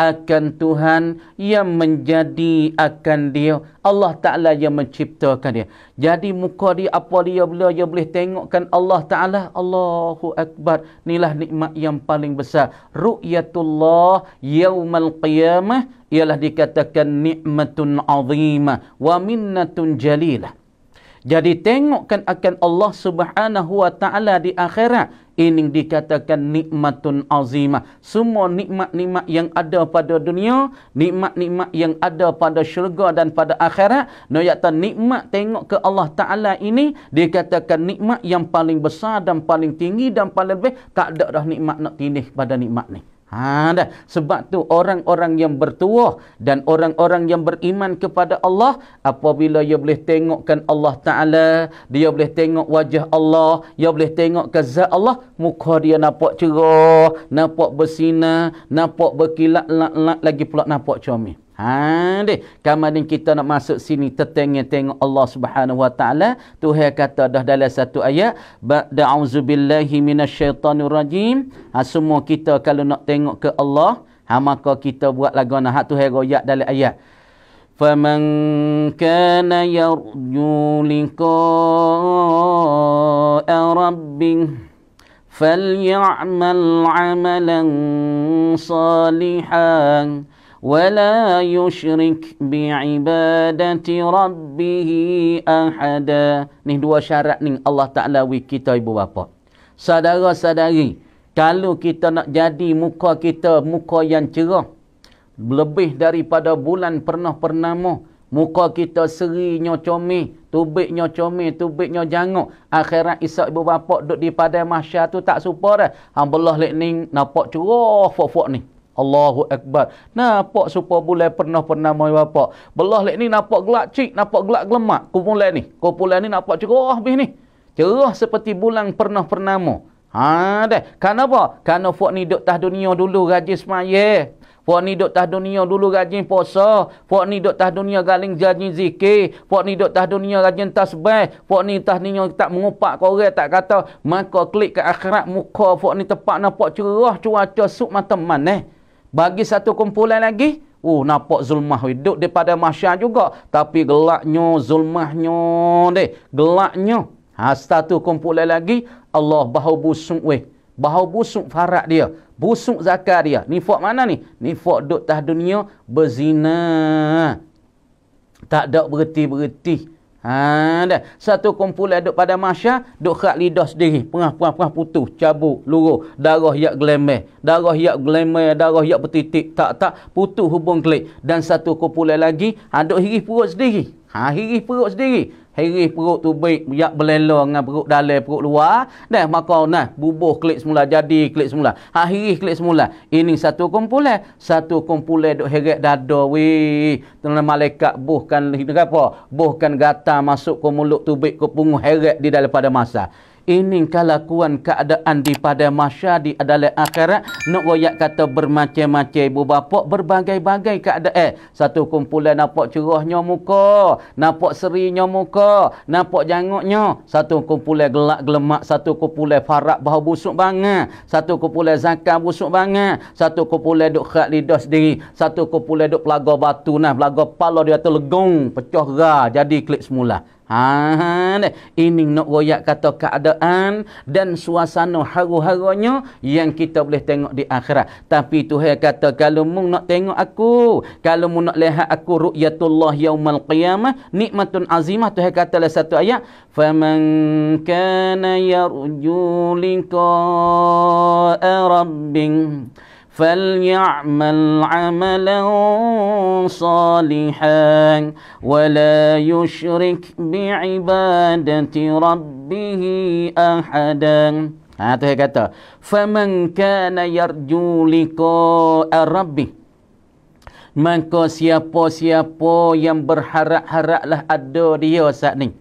akan Tuhan yang menjadi akan dia. Allah Ta'ala yang menciptakan dia. Jadi muka dia apa dia bila dia boleh tengokkan Allah Ta'ala. Allahu Akbar. Inilah nikmat yang paling besar. Ru'yatullah yawmal qiyamah ialah dikatakan nikmatun azimah wa minnatun jalilah. Jadi tengokkan akan Allah Subhanahu wa taala di akhirat ini dikatakan nikmatun azimah. Semua nikmat-nikmat yang ada pada dunia, nikmat-nikmat yang ada pada syurga dan pada akhirat, noyata nikmat tengok ke Allah Taala ini dikatakan nikmat yang paling besar dan paling tinggi dan paling lebih tak ada dah nikmat nak tindih pada nikmat ni. Ha, dah. Sebab tu orang-orang yang bertuah dan orang-orang yang beriman kepada Allah, apabila dia boleh tengokkan Allah Ta'ala, dia boleh tengok wajah Allah, dia boleh tengok zat Allah, muka dia nampak cerah, nampak bersinar, nampak berkilat-lak-lak lagi pula nampak comel. Ha deh, kemudian kita nak masuk sini tertengah tengok Allah Subhanahu Wa Taala. Tuhan kata dah dalam satu ayat, ba'da auzubillahi minasyaitonir rajim. Ha semua kita kalau nak tengok ke Allah, ha maka kita buat lagu nah ha, Tuhan royak dalam ayat. Faman kana yarju liqa rabbih falyamal amalan salihan. ولا يشرك بعبادة ربه أحدا ni dua syarat ni Allah Ta'ala wik kita ibu bapa saudara-saudari kalau kita nak jadi muka kita muka yang cerah lebih daripada bulan pernah pernama muka kita serinya comi tubiknya comi tubiknya janguk akhirat isak ibu bapa duduk di padang mahsyar tu tak supa dah hamba Allah lek ning nampak cerah fok-fok ni Allahu Akbar. Nampak supa boleh pernah pernah mai bapak. Belah lek ni nampak gelak cik, nampak gelak gelemak. Kumpulan ni, kumpulan ni nampak cerah bih ni. Cerah seperti bulan pernah pernama. Ha deh. Kenapa? Karena fuak ni dok tah dunia dulu rajin semaya. Fuak ni dok tah dunia dulu rajin puasa. Fuak ni dok tah dunia galing janji zikir. Fuak ni dok tah dunia rajin tasbih. Fuak ni tah dunia tak mengupak korek tak kata. Maka klik ke akhirat muka. Fuak ni tepat nampak cerah cuaca sup mata man eh. Bagi satu kumpulan lagi, oh nampak zulmah hidup daripada masyarakat juga. Tapi gelaknya zulmahnya deh Gelaknya. Ha, satu kumpulan lagi, Allah bahu busuk weh. Bahu busuk farak dia. Busuk zakar dia. Nifak mana ni? Nifak duduk tah dunia berzina. Tak ada berhenti-berhenti. Ha, dah. Satu kumpulan duduk pada masya, duduk kerak lidah sendiri. Pengah-pengah-pengah putus, cabut, luruh. Darah yak glemeh. Darah yak glemeh, darah yak bertitik. Tak, tak. Putus hubung klik. Dan satu kumpulan lagi, ha, duduk hirih perut sendiri. Ha, hirih perut sendiri. Hirih perut tu baik. Biar berlelong dengan perut dalam, perut luar. Dan maka nah, bubuh klik semula. Jadi klik semula. Ha, hirih klik semula. Ini satu kumpulan. Satu kumpulan duk heret dada. Weh. Tengah malaikat buhkan, apa? Buhkan gata masuk ke mulut tu baik ke punggung heret di dalam pada masa ini kelakuan keadaan di pada masa di adalah akhirat nak royak kata bermacam-macam ibu bapa berbagai-bagai keadaan eh, satu kumpulan nampak cerahnya muka nampak serinya muka nampak janguknya satu kumpulan gelak gelemak satu kumpulan farak bau busuk banget satu kumpulan zakar busuk banget satu kumpulan duk khat lidah sendiri satu kumpulan duk pelaga batu nah pelaga kepala dia terlegung pecah gerah jadi klik semula Haa, ini nak royak kata keadaan dan suasana haru-harunya yang kita boleh tengok di akhirat. Tapi Tuhan kata, kalau mu nak tengok aku, kalau mu nak lihat aku ru'yatullah yaumal qiyamah, nikmatun azimah, Tuhan kata lah satu ayat, Faman kana يَرْجُلِكَ رَبِّينَ فليعمل عملا صالحا ولا يشرك بعبادة ربه أحدا Ha tu dia kata, faman kana yarju liqa rabbi. Maka siapa-siapa yang berharap-haraplah ada dia saat ni.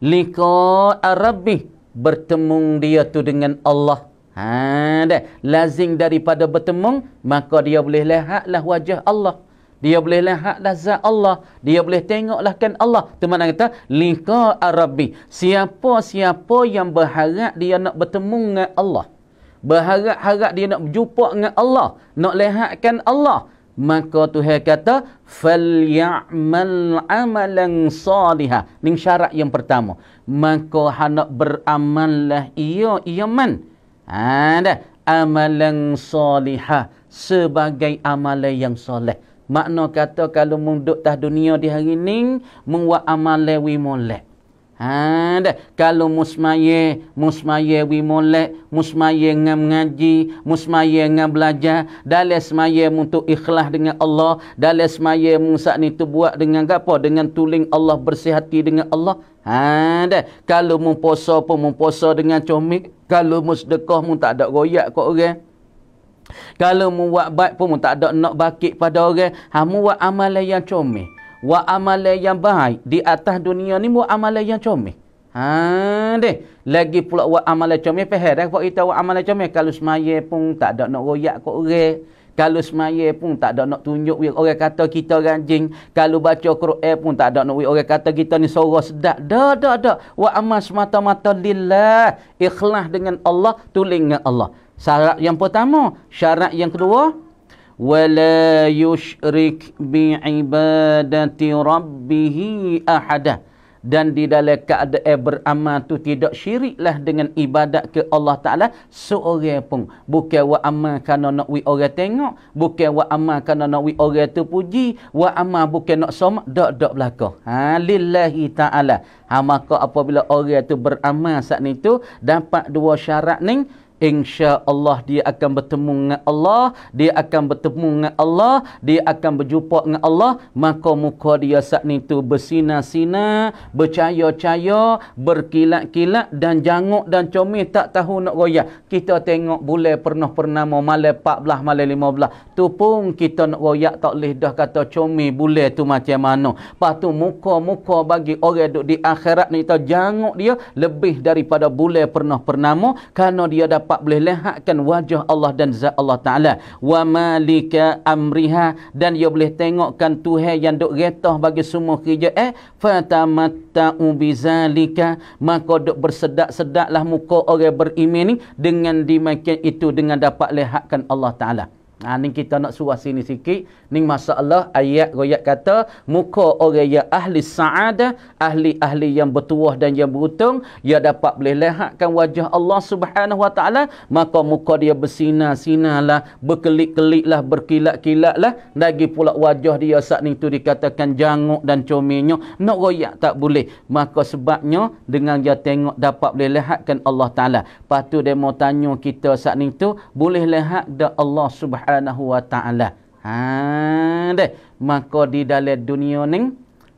Liqa rabbi bertemu dia tu dengan Allah Ha dah, lazim daripada bertemu, maka dia boleh lihatlah wajah Allah. Dia boleh lihatlah zat Allah, dia boleh tengoklah kan Allah. Teman kata, liqa arabi. Siapa-siapa yang berharap dia nak bertemu dengan Allah. Berharap-harap dia nak berjumpa dengan Allah, nak lihatkan Allah. Maka Tuhan kata, falya'mal amalan saliha. Ini syarat yang pertama. Maka hendak beramallah ia iman. Ia ada ha, amalan salihah sebagai amalan yang soleh. Makna kata kalau munduk tah dunia di hari ni, mengwa amalan wi molek. Ada ha, kalau musmaye, musmaye wi molek, musmaye ngam ngaji, musmaye ngam belajar, dalam semaye untuk ikhlas dengan Allah, dalam semaye Musa ni tu buat dengan apa? Dengan tuling Allah bersih dengan Allah. Ada ha, kalau mumposo pun mumposo dengan comik. Kalau musdekah pun tak ada royak kat orang. Kalau mu buat baik pun tak ada nak bakit pada orang. Hamu buat amalan yang comel. Buat amalan yang baik. Di atas dunia ni mu amalan yang comel. Ha deh. Lagi pula buat amalan comel. Faham dah kita buat amalan comel. Kalau semaya pun tak ada nak royak kat orang. Kalau semaya pun tak ada nak tunjuk wik orang kata kita ranjing. Kalau baca Quran pun tak ada nak wik orang kata kita ni sorok sedap. Dah, dah, dah. Wa amal semata-mata lillah. Ikhlas dengan Allah. Tuling dengan Allah. Syarat yang pertama. Syarat yang kedua. Wala yushrik bi'ibadati rabbihi ahadah dan di dalam keadaan beramal tu tidak syiriklah dengan ibadat ke Allah Ta'ala seorang pun bukan wa amal kerana nak wik orang tengok bukan wa amal kerana nak wik orang tu puji wa amal bukan nak som dak-dak belakang ha, lillahi Ta'ala ha, maka apabila orang tu beramal saat ni tu dapat dua syarat ni insya Allah dia akan bertemu dengan Allah dia akan bertemu dengan Allah dia akan berjumpa dengan Allah maka muka dia saat tu bersinar-sinar bercaya-caya berkilat-kilat dan janguk dan comel tak tahu nak royak kita tengok boleh pernah pernah pernama malam 14 malam 15 tu pun kita nak royak tak boleh dah kata comel boleh tu macam mana lepas tu muka-muka bagi orang duduk di akhirat ni kita janguk dia lebih daripada boleh pernah pernah mau. kerana dia dapat dapat boleh lihatkan wajah Allah dan zat Allah Ta'ala. Wa malika amriha. Dan ia boleh tengokkan Tuhan yang duk retah bagi semua kerja. Eh, fatamatta'u bizalika. Maka duk bersedak-sedaklah muka orang beriman ni. Dengan dimakin itu, dengan dapat lihatkan Allah Ta'ala. Ha, ni kita nak surah sini sikit. Ni masalah ayat royat kata, muka orang yang ahli saada, ahli-ahli yang bertuah dan yang beruntung, ia dapat boleh lehatkan wajah Allah Subhanahu Wa Taala, maka muka dia bersinar-sinarlah, berkelik-keliklah, berkilat-kilatlah, lagi pula wajah dia saat ni tu dikatakan janguk dan cominya, nak royat tak boleh. Maka sebabnya, dengan dia tengok dapat boleh lehatkan Allah Ta'ala. Lepas tu dia mau tanya kita saat ni tu, boleh lehat dah Allah Subhanahu subhanahu wa ta'ala. Ha, deh. Maka di dalam dunia ni,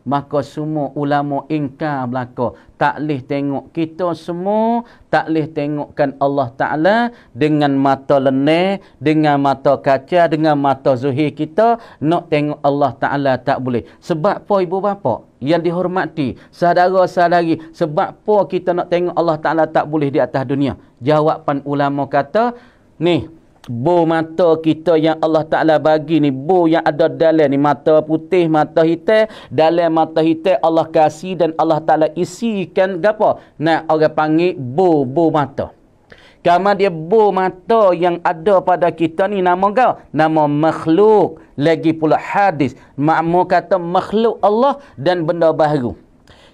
maka semua ulama ingka, belaka. Tak boleh tengok kita semua, tak boleh tengokkan Allah Ta'ala dengan mata leneh, dengan mata kaca, dengan mata zuhir kita, nak tengok Allah Ta'ala tak boleh. Sebab apa ibu bapa? Yang dihormati, saudara-saudari, sebab apa kita nak tengok Allah Ta'ala tak boleh di atas dunia? Jawapan ulama kata, ni, bo mata kita yang Allah Ta'ala bagi ni bo yang ada dalam ni mata putih mata hitam dalam mata hitam Allah kasih dan Allah Ta'ala isikan apa nak orang panggil bo bo mata kama dia bo mata yang ada pada kita ni nama kau nama makhluk lagi pula hadis makmu kata makhluk Allah dan benda baru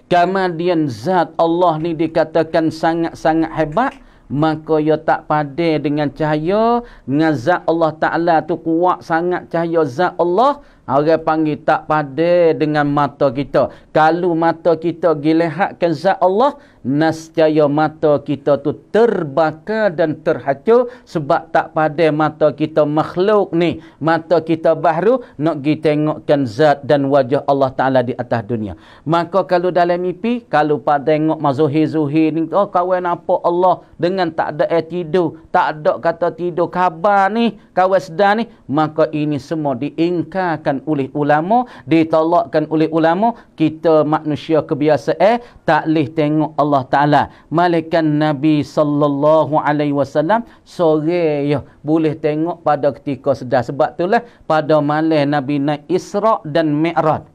kama dia zat Allah ni dikatakan sangat-sangat hebat maka ia tak pada dengan cahaya dengan zat Allah Ta'ala tu kuat sangat cahaya zat Allah Orang panggil tak pada dengan mata kita. Kalau mata kita gilehatkan zat Allah, nascaya mata kita tu terbakar dan terhacur sebab tak pada mata kita makhluk ni. Mata kita baru nak pergi tengokkan zat dan wajah Allah Ta'ala di atas dunia. Maka kalau dalam mimpi, kalau pak tengok mazuhi-zuhi ni, oh kawan apa Allah dengan tak ada air tidur, tak ada kata tidur, khabar ni, kawan sedar ni, maka ini semua diingkarkan ditolakkan oleh ulama, ditolakkan oleh ulama, kita manusia kebiasa eh tak leh tengok Allah Taala. Malaikat Nabi sallallahu alaihi wasallam sore ya boleh tengok pada ketika sedar. Sebab itulah pada malam Nabi Na Isra dan Mi'raj.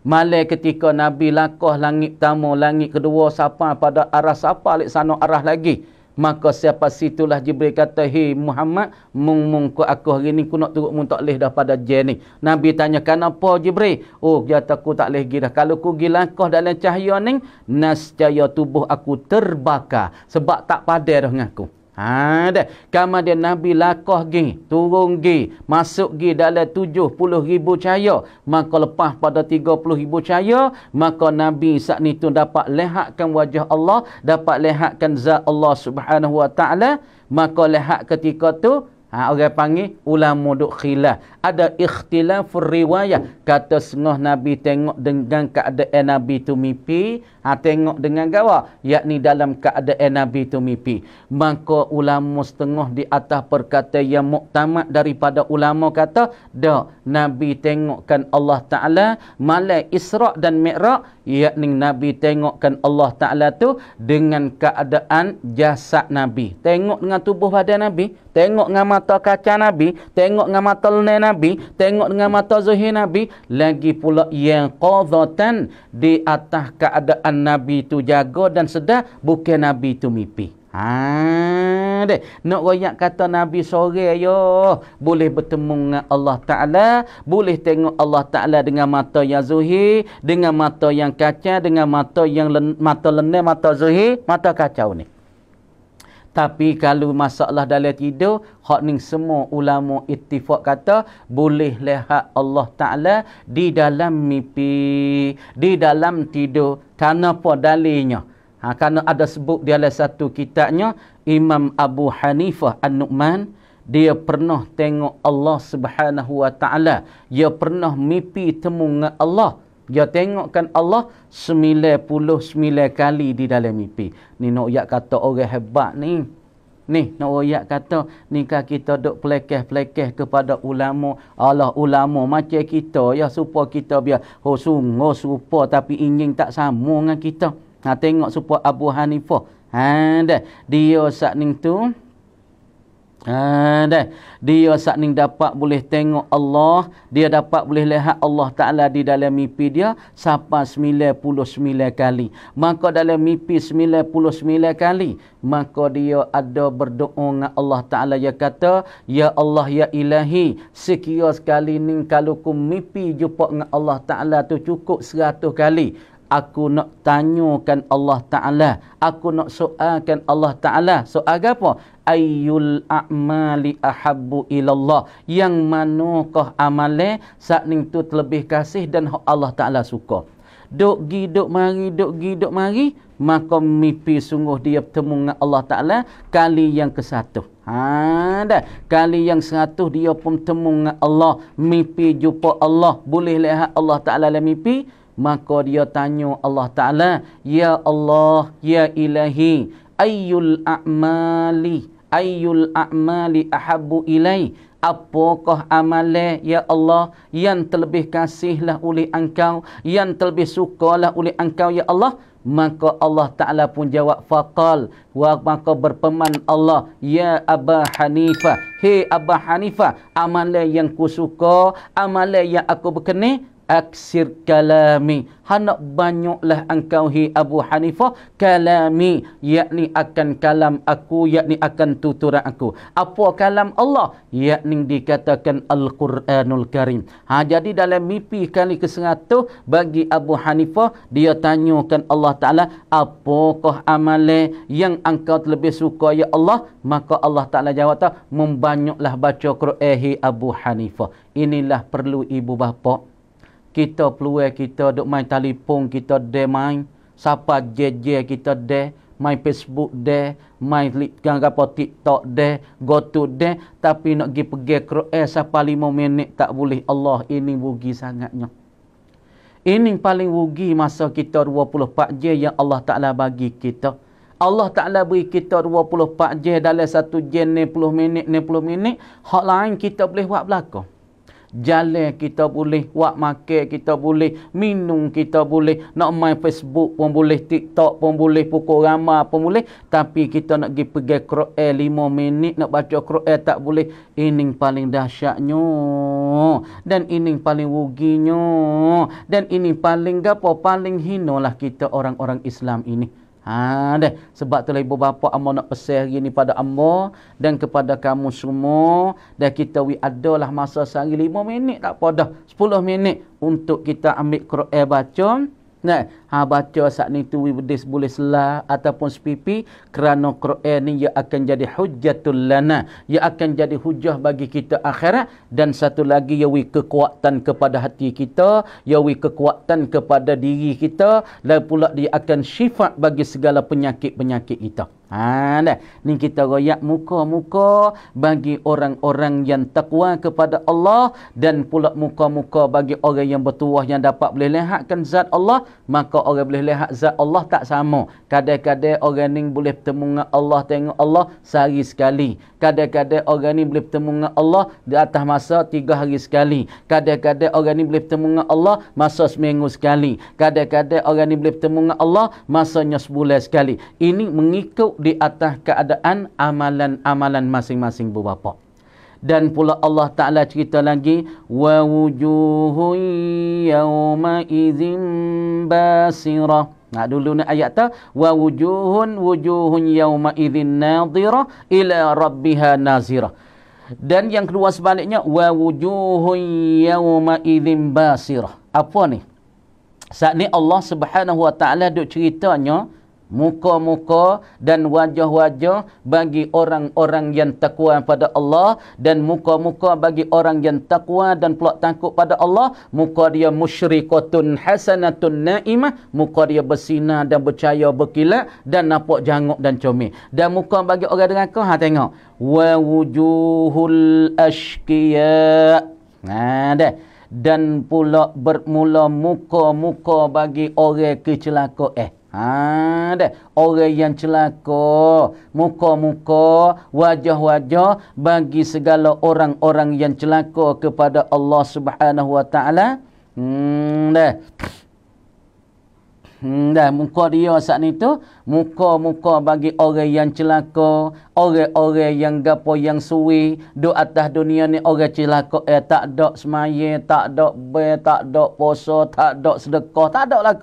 Malai ketika Nabi lakuh langit pertama, langit kedua, siapa pada arah siapa alik sana arah lagi maka siapa situlah Jibril kata hei Muhammad mung mung aku hari ini ku nak turut mung tak leh dah pada jen ni Nabi tanya kenapa Jibril oh kata ku tak leh gila kalau ku gila kau dalam cahaya ni nascaya tubuh aku terbakar sebab tak padai dah dengan aku ada. Ha, Kama dia Nabi Lakoh gi, turun gi, masuk gi dalam tujuh puluh ribu cahaya. Maka lepas pada tiga puluh ribu cahaya, maka Nabi saat itu dapat lehatkan wajah Allah, dapat lehatkan zat Allah subhanahu wa ta'ala. Maka lehat ketika tu Ha, orang panggil ulama duk khilaf. Ada ikhtilaf riwayah. Kata setengah Nabi tengok dengan keadaan Nabi tu mimpi. Ha, tengok dengan gawa. Yakni dalam keadaan Nabi tu mimpi. Maka ulama setengah di atas perkata yang muktamad daripada ulama kata. Dah, Nabi tengokkan Allah Ta'ala. Malai Isra' dan Mi'ra' yakni Nabi tengokkan Allah Ta'ala tu dengan keadaan jasad Nabi. Tengok dengan tubuh badan Nabi, tengok dengan mata kaca Nabi, tengok dengan mata lena Nabi, tengok dengan mata zuhir Nabi, lagi pula yang qadhatan di atas keadaan Nabi tu jaga dan sedar, bukan Nabi tu mimpi. Haa deh. Nak royak kata Nabi sore ayo, boleh bertemu dengan Allah Taala, boleh tengok Allah Taala dengan mata yang zuhir, dengan mata yang kaca, dengan mata yang len, mata lenai, mata zuhir, mata kacau ni. Tapi kalau masalah dalam tidur, hak ni semua ulama ittifak kata, boleh lihat Allah Ta'ala di dalam mimpi, di dalam tidur. Kenapa dalilnya? Ha, kerana ada sebut di dalam satu kitabnya, Imam Abu Hanifah An-Nu'man, dia pernah tengok Allah Subhanahu Wa Taala. Dia pernah mimpi temu dengan Allah. Dia tengokkan Allah 99 kali di dalam mimpi. Ni nak ayat kata orang hebat ni. Ni nak ayat kata ni kan kita duk pelekeh-pelekeh kepada ulama. Allah ulama macam kita ya supaya kita biar oh sungguh supaya tapi ingin tak sama dengan kita. Ha tengok supa Abu Hanifah. Ha dah. Dia sat ning tu. Ha dah. Dia sat ning dapat boleh tengok Allah, dia dapat boleh lihat Allah Taala di dalam mimpi dia sampai 99 kali. Maka dalam mimpi 99 kali, maka dia ada berdoa dengan Allah Taala dia kata, "Ya Allah ya Ilahi, sekian sekali ning kalau ku mimpi jumpa dengan Allah Taala tu cukup 100 kali." aku nak tanyakan Allah Ta'ala. Aku nak soalkan Allah Ta'ala. Soal apa? Ayyul a'mali ahabbu ilallah. Yang manukah amale saat ni tu terlebih kasih dan Allah Ta'ala suka. Duk gi, duk mari, duk gi, duk mari. Maka mimpi sungguh dia bertemu dengan Allah Ta'ala kali yang ke satu. Ha, Kali yang seratus dia pun bertemu dengan Allah. Mimpi jumpa Allah. Boleh lihat Allah Ta'ala dalam mimpi. Mimpi maka dia tanya Allah Ta'ala Ya Allah, Ya Ilahi Ayyul a'mali Ayyul a'mali ahabu ilai Apakah amalai Ya Allah Yang terlebih kasihlah oleh engkau Yang terlebih sukalah oleh engkau Ya Allah Maka Allah Ta'ala pun jawab Faqal Wa maka berpeman Allah Ya Aba Hanifah Hei Aba Hanifah Amalai yang ku suka Amalai yang aku berkenih aksir kalami hanak banyaklah engkau hi Abu Hanifah kalami yakni akan kalam aku yakni akan tuturan aku apa kalam Allah yakni dikatakan Al-Quranul Karim ha, jadi dalam mimpi kali ke-100 bagi Abu Hanifah dia tanyakan Allah Ta'ala apakah amale yang engkau lebih suka ya Allah maka Allah Ta'ala jawab tak membanyaklah baca Quran hi Abu Hanifah inilah perlu ibu bapa kita peluai kita dok main telefon kita de main sapa JJ kita de main Facebook de main kan apa TikTok de go to de tapi nak pergi pergi Quran eh, siapa lima minit tak boleh Allah ini rugi sangatnya ini paling rugi masa kita 24 je yang Allah Ta'ala bagi kita. Allah Ta'ala beri kita 24 je dalam satu je 90 minit, 90 minit. Hak lain kita boleh buat belakang jalan kita boleh, buat makan kita boleh, minum kita boleh, nak main Facebook pun boleh, TikTok pun boleh, pukul ramah pun boleh. Tapi kita nak pergi pergi Kro'el lima minit, nak baca Kro'el tak boleh. Ini paling dahsyatnya. Dan ini paling ruginya. Dan ini paling gapo, paling hinalah kita orang-orang Islam ini. Ha deh sebab tu lah ibu bapa amo nak pesan hari ni pada amo dan kepada kamu semua dan kita wi adalah masa sehari 5 minit tak apa dah 10 minit untuk kita ambil Quran baca Nah, ha baca saat ni tu wibdis boleh selah ataupun sepipi kerana Quran ni ia akan jadi hujjatul lana, ia akan jadi hujah bagi kita akhirat dan satu lagi ia wi kekuatan kepada hati kita, ia wi kekuatan kepada diri kita dan pula dia akan syifat bagi segala penyakit-penyakit kita. Ha, dah. Ni kita royak muka-muka bagi orang-orang yang takwa kepada Allah dan pula muka-muka bagi orang yang bertuah yang dapat boleh lihatkan zat Allah. Maka orang boleh lihat zat Allah tak sama. Kadang-kadang orang ni boleh bertemu dengan Allah, tengok Allah sehari sekali. Kadang-kadang orang ni boleh bertemu dengan Allah di atas masa tiga hari sekali. Kadang-kadang orang ni boleh bertemu dengan Allah masa seminggu sekali. Kadang-kadang orang ni boleh bertemu dengan Allah masanya sebulan sekali. Ini mengikut di atas keadaan amalan-amalan masing-masing bapa. Dan pula Allah Taala cerita lagi wa wujuhun yauma izin basira. Nak dulu ni ayat tak wa wujuhun wujuhun yauma izin nadhira ila rabbiha nazira. Dan yang kedua sebaliknya wa wujuhun yauma izin basira. Apa ni? Saat ni Allah Subhanahu wa taala duk ceritanya muka-muka dan wajah-wajah bagi orang-orang yang takwa pada Allah dan muka-muka bagi orang yang takwa dan pula takut pada Allah muka dia musyriqatun hasanatun naimah muka dia bersinar dan bercahaya berkilat dan nampak janguk dan comel dan muka bagi orang dengan kau ha tengok wa wujuhul ashqiya ha dah dan pula bermula muka-muka bagi orang kecelaka eh Ha de orang yang celaka muka-muka wajah-wajah bagi segala orang-orang yang celaka kepada Allah Subhanahu wa taala. Hmm de. Hmm de muka dia saat ni tu muka-muka bagi orang yang celaka, orang-orang yang gapo yang suwi di atas dunia ni orang celaka eh tak ada semaya, tak ada be, tak ada puasa, tak ada sedekah, tak ada lah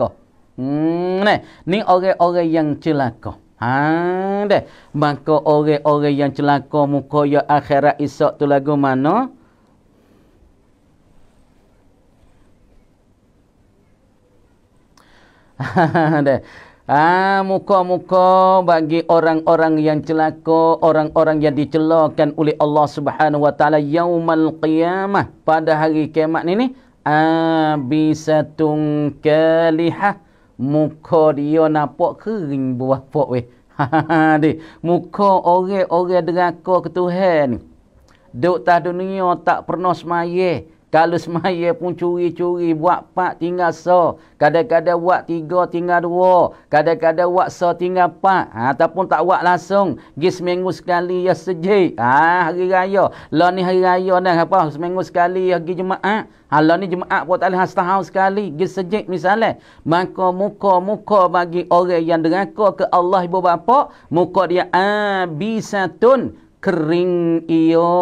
Hmm, ni orang-orang yang celaka. Ha, deh. Maka orang-orang yang celaka muka ya akhirat esok tu lagu mana? deh. Ah, ha, muka-muka bagi orang-orang yang celaka, orang-orang yang dicelakan oleh Allah Subhanahu wa taala yaumul qiyamah pada hari kiamat ni ni. Abisatun ha, kalihah muka dia nampak kering buah pok weh. Ha muka orang-orang dengan kau Tuhan ni. Duk tah dunia tak pernah semayeh. Kalau semaya pun curi-curi, buat pak tinggal so. Kadang-kadang buat tiga tinggal dua. Kadang-kadang buat so tinggal pak. Ha, ataupun tak buat langsung. Gis seminggu sekali ya sejik. Ha, hari raya. Lah ni hari raya dah apa? Seminggu sekali ya pergi Jumaat. Ha, lah ni Jumaat pun tak boleh setahun sekali. Gis sejik misalnya. Maka muka-muka bagi orang yang deraka ke Allah ibu bapa. Muka dia abisatun. Ha, kering ia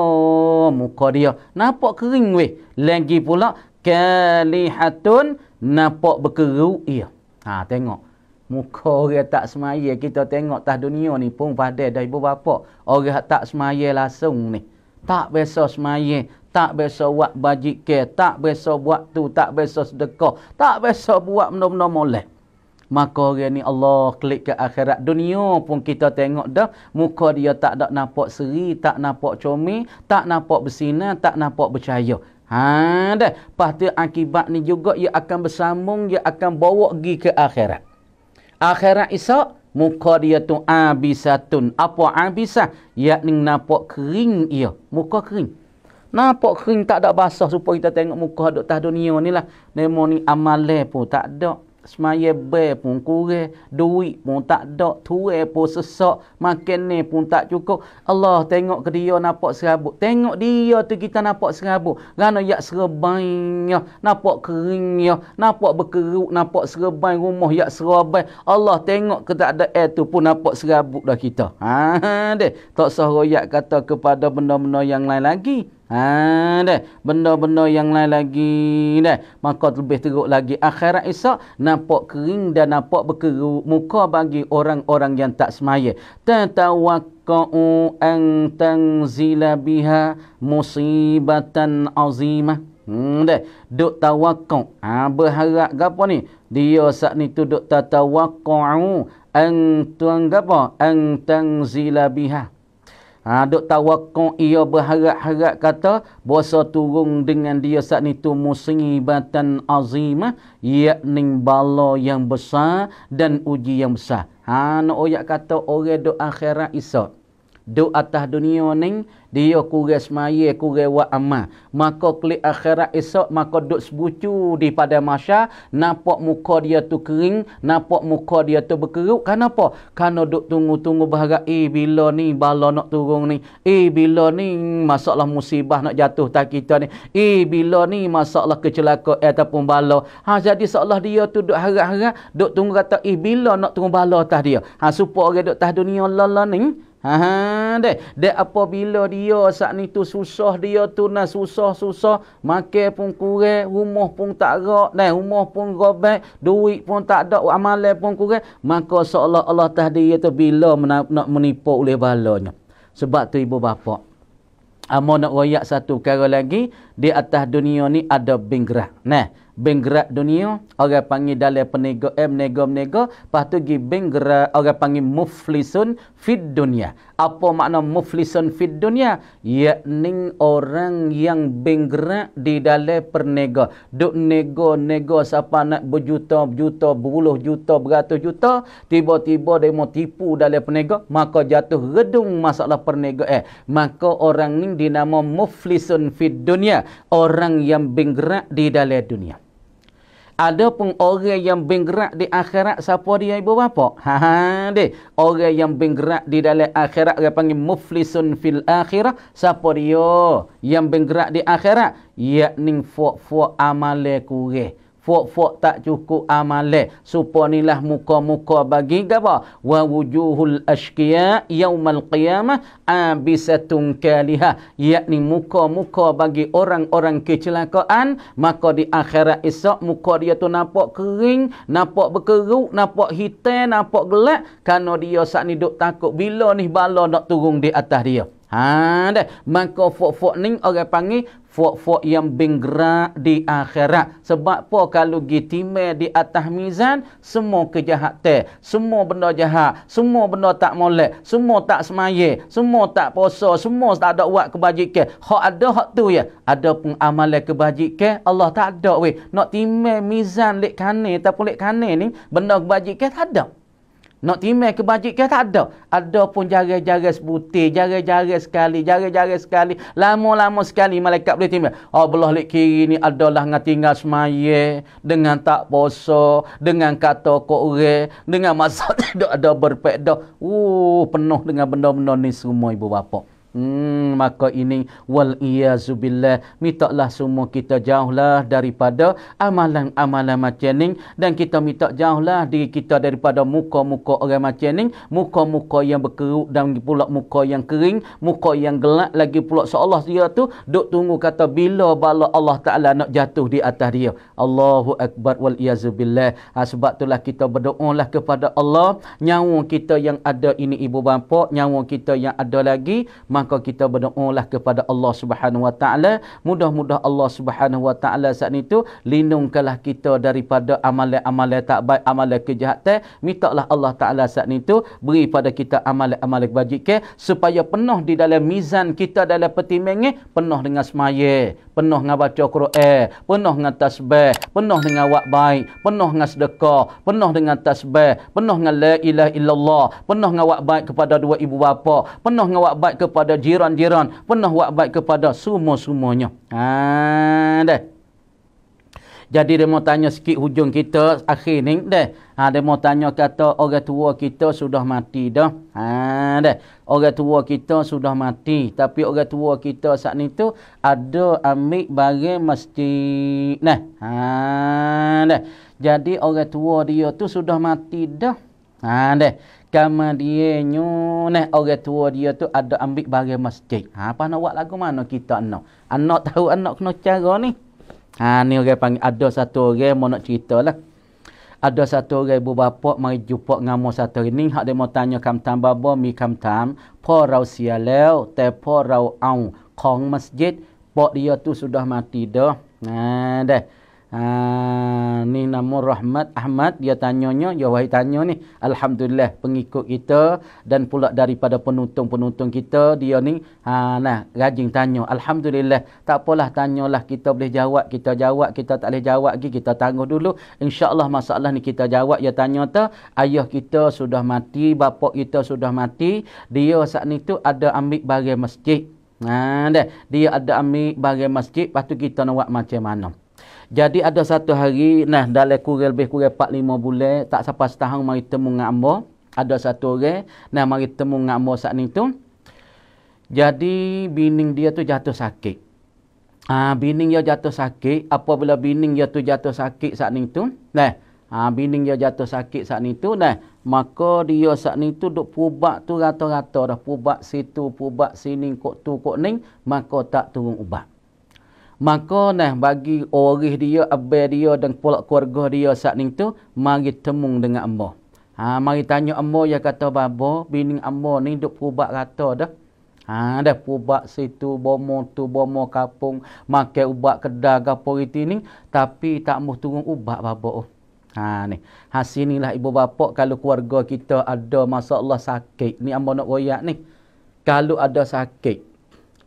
muka dia. Nampak kering weh. Lagi pula, kalihatun nampak berkeruk ia. Ha, tengok. Muka orang tak semaya. Kita tengok tah dunia ni pun pada dari bapa. Orang tak semaya langsung ni. Tak biasa semaya. Tak biasa buat bajik ke. Tak biasa buat tu. Tak biasa sedekah. Tak biasa buat benda-benda molek. Maka orang ni Allah klik ke akhirat dunia pun kita tengok dah muka dia tak ada nampak seri, tak nampak comi, tak nampak bersinar, tak nampak bercahaya. Ha dah. Pasti akibat ni juga ia akan bersambung, ia akan bawa pergi ke akhirat. Akhirat Isa muka dia tu abisatun. Apa abisah? Yakni nampak kering ia. Muka kering. Nampak kering tak ada basah supaya kita tengok muka dok tah dunia ni lah. Nemo ni amal pun tak ada semaya bay pun kurang, duit pun tak ada, turun pun sesak, makan ni pun tak cukup. Allah tengok ke dia nampak serabut. Tengok dia tu kita nampak serabut. Rana yak serabang, nampak kering, nampak berkeruk, nampak serabang rumah yak serabai. Allah tengok ke tak ada air tu pun nampak serabut dah kita. Ha, deh. Tak sah royak kata kepada benda-benda yang lain lagi. Ha deh, benda-benda yang lain lagi deh. Maka lebih teruk lagi akhirat Isa nampak kering dan nampak berkeruh muka bagi orang-orang yang tak semaya. Tatawaqqa'u an tanzila biha musibatan azimah. Hmm deh, duk tawakkau. Ha berharap gapo ni? Dia saat ni tu duk tatawaqqa'u an tuan gapo? An tanzila biha. Ha, duk tawakkan ia berharap-harap kata bahasa turun dengan dia saat ni tu musibatan azimah yakni bala yang besar dan uji yang besar. Ha, nak oyak kata orang duk akhirat isap duk atas dunia ni dia kurang semaya kurang wa amal maka kelik akhirat esok maka duk sebucu di pada masya nampak muka dia tu kering nampak muka dia tu berkeruk kenapa karena duk tunggu-tunggu berharap eh bila ni bala nak turun ni eh bila ni masalah musibah nak jatuh tak kita ni eh bila ni masalah kecelakaan ataupun bala ha jadi seolah dia tu duk harap-harap duk tunggu kata eh bila nak tunggu bala tak dia ha supaya orang duk atas dunia lalani Ha de, de apabila dia saat ni tu susah dia tu nak susah-susah, makan pun kurang, rumah pun tak gerak, dan rumah pun gobek, duit pun tak ada, amalan pun kurang, maka seolah Allah tadi dia tu bila nak menipu oleh balanya. Sebab tu ibu bapa. Amo nak royak satu perkara lagi, di atas dunia ni ada bingrah. Nah, bank dunia orang panggil dalam peniaga eh, menega menega lepas tu gi orang panggil muflisun fid dunia apa makna muflisun fid dunia yakni orang yang bank di dalam perniaga duk nego nego siapa nak berjuta berjuta berpuluh juta beratus juta tiba-tiba dia mau tipu dalam peniaga maka jatuh redung masalah perniaga eh maka orang ni dinama muflisun fid dunia orang yang bank di dalam dunia. Ada pun orang yang bergerak di akhirat siapa dia ibu bapa? Ha ha deh. Orang yang bergerak di dalam akhirat dia panggil muflisun fil akhirat siapa dia? Yang bergerak di akhirat yakni fuak-fuak amale kurang fuak-fuak tak cukup amale supanilah muka-muka bagi gapa wa wujuhul asqiya yaumal qiyamah abisatun kaliha yakni muka-muka bagi orang-orang kecelakaan maka di akhirat esok muka dia tu nampak kering nampak berkeruk nampak hitam nampak gelap kerana dia sak ni duk takut bila ni bala nak turun di atas dia Ha deh, maka fuk-fuk ni orang panggil fuk-fuk yang bergerak di akhirat. Sebab apa kalau gitime di atas mizan, semua kejahatan, semua benda jahat, semua benda tak molek, semua tak semaya, semua tak puasa, semua tak ada buat kebajikan. Hak ada hak tu ya. Ada pun amalan kebajikan, Allah tak ada weh. Nak timel mizan lek kanan ataupun lek kanan ni, benda kebajikan tak ada. Nak timai kebajikan tak ada. Ada pun jaga-jaga sebutir, jaga-jaga sekali, jaga-jaga sekali. Lama-lama sekali malaikat boleh timai. Oh, belah lik kiri ni adalah dengan tinggal semaya, dengan tak poso, dengan kata kore, dengan masa tidak ada berpeda. Uh, penuh dengan benda-benda ni semua ibu bapa. Hmm, maka ini wal iazubillah mitaklah semua kita jauhlah daripada amalan-amalan macam ni dan kita minta jauhlah diri kita daripada muka-muka orang macam ni muka-muka yang berkeruk dan pula muka yang kering muka yang gelap lagi pula seolah dia tu duk tunggu kata bila bala Allah Ta'ala nak jatuh di atas dia Allahu Akbar wal iazubillah ha, sebab itulah kita berdoa lah kepada Allah nyawa kita yang ada ini ibu bapa nyawa kita yang ada lagi maka kita berdoalah kepada Allah Subhanahu Wa Taala mudah-mudah Allah Subhanahu Wa Taala saat itu lindungkanlah kita daripada amalan-amalan tak baik amalan kejahatan mintalah Allah Taala saat itu beri pada kita amalan-amalan kebajikan supaya penuh di dalam mizan kita dalam peti pertimbangan penuh dengan semaya penuh dengan baca Quran penuh dengan tasbih penuh dengan wak baik penuh dengan sedekah penuh dengan tasbih penuh dengan la ilaha illallah penuh dengan wak baik kepada dua ibu bapa penuh dengan wak baik kepada kepada jiran-jiran pernah buat baik kepada semua-semuanya ha jadi dia mau tanya sikit hujung kita akhir ni deh ha dia mau tanya kata orang tua kita sudah mati dah ha deh orang tua kita sudah mati tapi orang tua kita saat ni tu ada ambil barang masjid nah ha deh jadi orang tua dia tu sudah mati dah Ha deh, kamu dia neh orang tua dia tu ada ambil bagi masjid. Ha apa nak buat lagu mana kita nak? Anak tahu anak kena cara ni. Ha ni orang panggil ada satu orang mau nak ceritalah. Ada satu orang ibu bapa mari jumpa dengan mu satu ini hak dia mau tanya kam tambah bo mi kam tam. Po rau sia leo te po rau au kong masjid. Po dia tu sudah mati dah. Ha deh. Ha, ni nama Rahmat Ahmad dia tanyanya ya wahai tanya ni alhamdulillah pengikut kita dan pula daripada penonton-penonton kita dia ni ha nah rajin tanya alhamdulillah tak apalah tanyalah kita boleh jawab kita jawab kita tak boleh jawab lagi kita tangguh dulu insyaallah masalah ni kita jawab ya tanya tu ayah kita sudah mati bapak kita sudah mati dia saat ni tu ada ambil bagi masjid Nah, dia ada ambil bagi masjid, lepas kita nak buat macam mana? Jadi ada satu hari, nah dalam kurang lebih kurang 4-5 bulan, tak sampai setahun mari temu dengan Amba. Ada satu orang, nah mari temu dengan Amba saat itu. Jadi bining dia tu jatuh sakit. Ah bining dia jatuh sakit, apabila bining dia tu jatuh sakit saat itu, nah ah bining dia jatuh sakit saat itu, nah maka dia saat itu duk pubak tu rata-rata dah pubak situ, pubak sini, kok tu, kok ning, maka tak turun ubat. Maka nah bagi orang dia, abai dia dan pula keluarga dia saat ini tu, mari temung dengan Allah. Ha, mari tanya Allah yang kata, Baba, bini Allah ni duduk perubat rata dah. Ha, dah perubat situ, bomo tu, bomo kapung, makan ubat kedai, gaporiti ni. Tapi tak mahu turun ubat, Baba. Oh. Ha ni. Ha ibu bapa kalau keluarga kita ada masalah sakit. Ni ambo nak royak ni. Kalau ada sakit,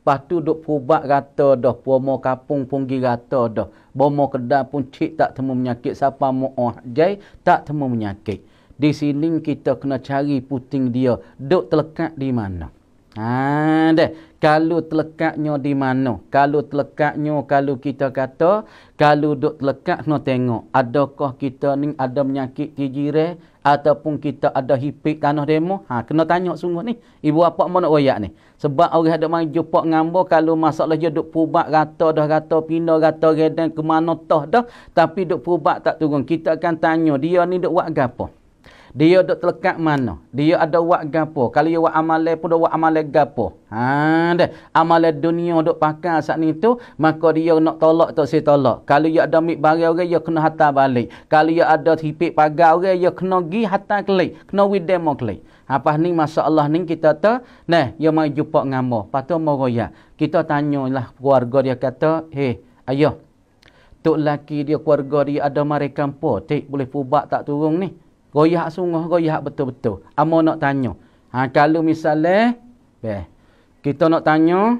Lepas tu duk perubat rata dah. Pomo kapung punggi rata dah. Bomo kedai pun cik tak temu menyakit. Siapa mu'ah oh jai tak temu menyakit. Di sini kita kena cari puting dia. Duk terlekat di mana. Ha, kalau terlekatnya di mana? Kalau terlekatnya, kalau kita kata, kalau duduk terlekat, no tengok. Adakah kita ni ada menyakit tijire? Ataupun kita ada hipik tanah demo? Ha, kena tanya sungguh ni. Ibu apa mana nak royak ni? Sebab orang ada main jumpa ngambo kalau masalah dia duduk pubat rata dah rata, pindah rata, redan ke mana toh dah. Tapi duduk pubat tak turun. Kita akan tanya, dia ni duduk buat apa? Dia dok terlekat mana? Dia ada buat gapo? Kalau dia buat amalan pun dia buat amalan gapo? Ha, dah. Amalan dunia dok pakai saat ni tu, maka dia nak tolak tak saya tolak. Kalau dia ada mik barang orang, dia kena hantar balik. Kalau dia ada tipik pagar orang, dia kena gi hantar klik. Kena with them klik. Apa ni masalah ni kita tu, Neh, dia mai jumpa ngamo. Patu moroya. Kita tanyalah keluarga dia kata, "Hei, ayo." Tok laki dia keluarga dia ada mari kampo, tik boleh pubak tak turun ni. Goyah sungguh, goyah betul-betul. Amo nak tanya. Ha, kalau misalnya, beh, kita nak tanya,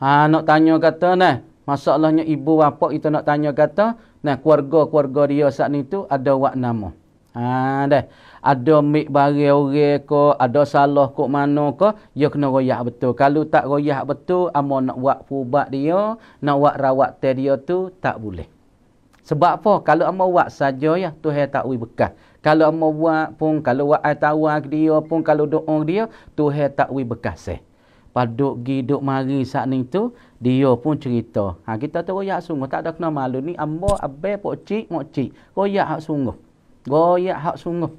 ha, nak tanya kata, nah, masalahnya ibu bapa kita nak tanya kata, nah, keluarga-keluarga dia saat ni tu ada wak nama. Ha, dah. Ada mik bari orang ke, ada salah kok mana ke, dia kena goyah betul. Kalau tak goyah betul, amo nak buat pubat dia, nak buat rawat dia tu, tak boleh. Sebab apa? Kalau ama buat saja ya Tuhan tak uy bekas. Kalau ama buat pun kalau buat atawak dia pun kalau doa dia Tuhan tak uy bekas se. Eh. Paduk gi duk mari sak ni tu dia pun cerita. Ha kita tu royak sungguh tak ada kena malu ni ambo abai pok cik mok cik. Royak hak sungguh. Royak hak sungguh.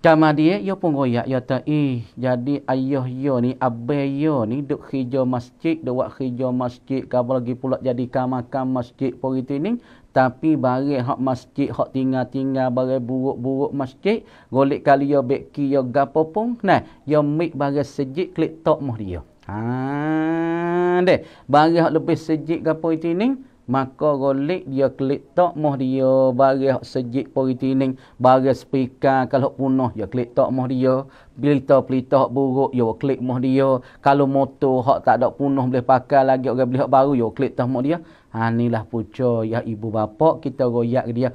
Kama dia, ia pun goyak. Ia kata, eh, jadi ayah ia ni, abai ia ni, duk hijau masjid, duk buat hijau masjid, kabar lagi pula jadi kamakan masjid pun itu ni. Tapi bari hak masjid, hak tinggal-tinggal, bari buruk-buruk masjid, golik kali ia beki, ia gapa pun, nah, ia mik bari sejik, klik tok mah dia. Haa, deh. Bari hak lebih sejik gapa itu ni, maka golik dia klik tak moh dia bagi hak sejik poritining bagi speaker kalau punah dia klik tak moh dia pelita pelita hak buruk ya klik moh dia kalau motor hak tak ada punah boleh pakai lagi orang beli hak baru ya klik tak moh dia ha inilah puca ya ibu bapa kita royak dia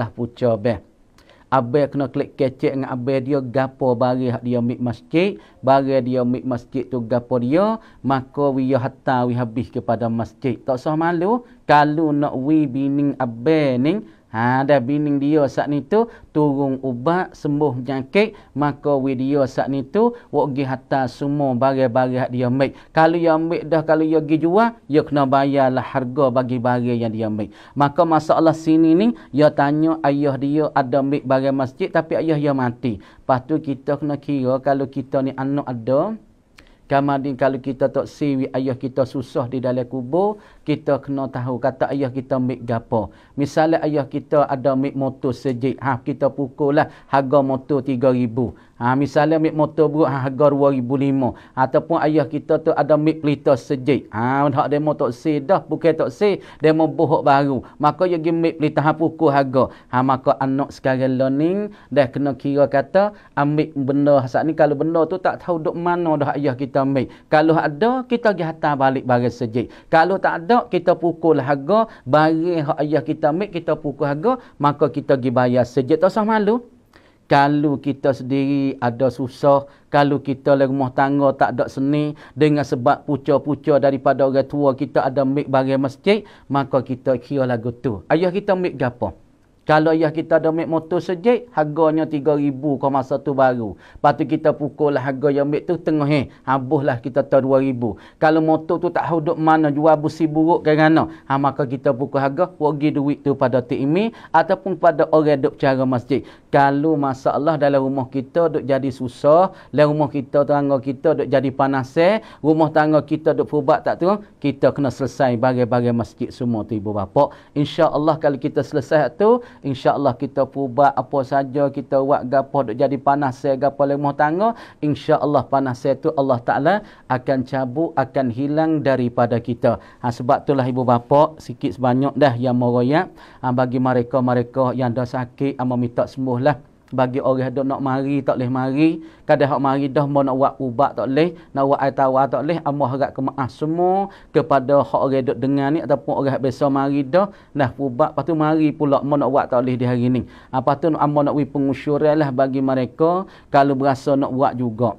lah puca beh Abai kena klik kecek dengan abai dia gapo bari hak dia mik masjid, bari dia mik masjid tu gapo dia, maka wi ya hatta wi habis kepada masjid. Tak usah malu kalau nak wi bining abai ning Ha, ada bining dia saat ni tu turun ubat sembuh penyakit maka we dia saat ni tu wak gi hatta semua barang-barang dia ambil kalau dia ambil dah kalau dia gi jual dia kena bayarlah harga bagi barang yang dia ambil maka masalah sini ni dia tanya ayah dia ada ambil barang masjid tapi ayah dia mati lepas tu kita kena kira kalau kita ni anak ada Kamadin kalau kita tak siwi ayah kita susah di dalam kubur, kita kena tahu kata ayah kita ambil gapo. Misalnya ayah kita ada ambil motor sejik, ha, kita pukul lah harga motor tiga ribu. Ha, misalnya ambil motor buruk ha, harga dua ribu lima. Ataupun ayah kita tu ada ambil pelita sejik. Ha, hak dia mau tak si dah, bukan tak si, dia mau bohok baru. Maka dia pergi ambil pelita ha, pukul harga. Ha, maka anak sekarang learning, dah kena kira kata ambil benda saat ni. Kalau benda tu tak tahu duk mana dah ayah kita ambil. Kalau ada, kita pergi hantar balik barang sejik. Kalau tak ada, nak kita pukul harga bagi hak ayah kita ambil kita pukul harga maka kita gi bayar sejak tak usah malu kalau kita sendiri ada susah, kalau kita le rumah tangga tak ada seni dengan sebab puca-puca daripada orang tua kita ada ambil bagi masjid, maka kita kira lagu tu. Ayah kita ambil gapo? Kalau ayah kita ada ambil motor sejik, harganya RM3,000 ke masa tu baru. Lepas tu kita pukul lah harga yang ambil tu tengah eh. Habuslah kita tahu RM2,000. Kalau motor tu tak hudup mana, jual busi buruk ke mana. Ha, maka kita pukul harga, pergi duit tu pada TIMI ataupun pada orang duk cara masjid. Kalau masalah dalam rumah kita duk jadi susah, dalam rumah kita tangga kita duk jadi panas eh. Rumah tangga kita duk perubat tak tu, kita kena selesai bagai-bagai masjid semua tu ibu bapa. InsyaAllah kalau kita selesai tu, insyaallah kita pubat apa saja kita buat gapo dok jadi panas saya gapo lemah tangga insyaallah panas saya tu Allah taala akan cabut akan hilang daripada kita ha sebab itulah ibu bapa sikit sebanyak dah yang meroyak ha, bagi mereka-mereka yang dah sakit ama minta sembuhlah bagi orang dok nak mari tak boleh mari kadang hok mari dah mau nak buat ubat tak boleh nak buat air tawar tak boleh amoh harap kemaaf semua kepada hok orang dok dengar ni ataupun orang biasa mari dah nah ubat patu mari pula mau nak buat tak boleh di hari ni apa tu amoh nak wi pengusyuran lah bagi mereka kalau berasa nak buat juga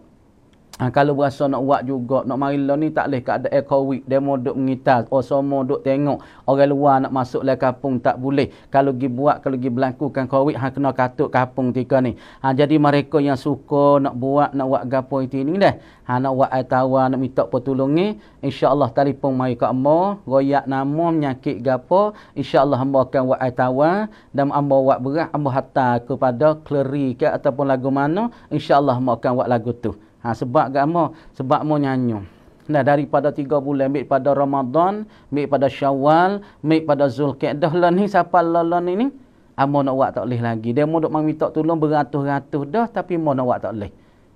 Ha, kalau berasa nak buat juga, nak mari lah ni tak boleh keadaan air covid. Dia mau duduk mengitar. Oh, semua duduk tengok. Orang luar nak masuk lah kampung tak boleh. Kalau pergi buat, kalau pergi berlakukan covid, ha, kena katuk kapung tiga ni. Ha, jadi mereka yang suka nak buat, nak buat gapo itu ni dah. Ha, nak buat air tawar, nak minta pertolong ni. InsyaAllah telefon mari ke Amma. goyak nama menyakit gapo. InsyaAllah Amma akan buat air tawar. Dan Amma buat berat, Amma hatta kepada kleri ke ataupun lagu mana. InsyaAllah Amma akan buat lagu tu. Ha, sebab agama, sebab mau nyanyi. Nah, daripada tiga bulan, ambil pada Ramadan, ambil pada Syawal, ambil pada Zulkaedah lah ni, siapa lelah lah ni ni? Amo ah, nak buat tak boleh lagi. Dia mau duk meminta tolong beratus-ratus dah, tapi mau nak buat tak boleh.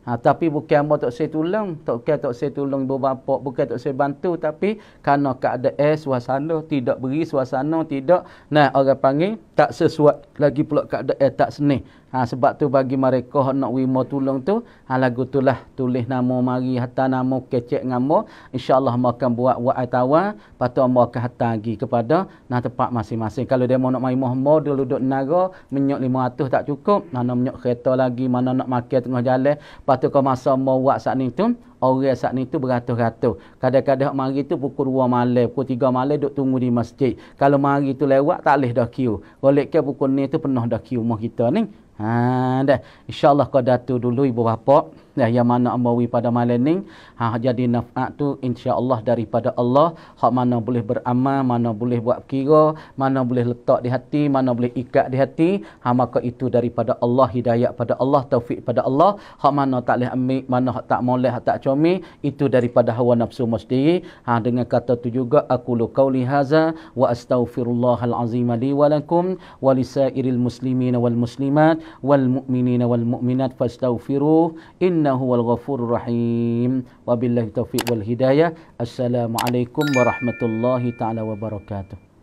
Ha, tapi bukan amo tak saya tolong, tak kira tak saya tolong ibu bapa, bukan tak saya bantu, tapi kerana keadaan suasana, tidak beri suasana, tidak, nah orang panggil, tak sesuai lagi pula keadaan tak seni ha, sebab tu bagi mereka nak wimau tulung tu ha, lagu tu lah tulis nama mari hatta nama kecek ngamo insyaallah mau akan buat wa atawa patu mau akan hatta lagi kepada nah tempat masing-masing kalau dia mau nak mai mohmo dulu duduk naga menyok 500 tak cukup nah nak menyok kereta lagi mana nak makan tengah jalan patu kau masa mau buat saat ni tu orang saat ni tu beratus-ratus. Kadang-kadang mari tu pukul 2 malam, pukul 3 malam duk tunggu di masjid. Kalau mari tu lewat tak leh dah queue. Boleh ke pukul ni tu penuh dah queue rumah kita ni. Ha dah. Insya-Allah kau datu dulu ibu bapa. Nah, yang mana amawi pada malam ni ha, jadi nafa' tu insya Allah daripada Allah hak mana boleh beramal mana boleh buat kira mana boleh letak di hati mana boleh ikat di hati ha, maka itu daripada Allah hidayah pada Allah taufik pada Allah hak mana tak boleh ambil mana hak tak boleh hak tak comi itu daripada hawa nafsu mesti. ha, dengan kata tu juga aku lukau lihaza wa astaghfirullahal azim li walakum walisairil muslimin wal muslimat wal mu'minin wal mu'minat fastaghfiruh in innahu wal ghafurur rahim wabillahi taufiq wal hidayah assalamualaikum warahmatullahi taala wabarakatuh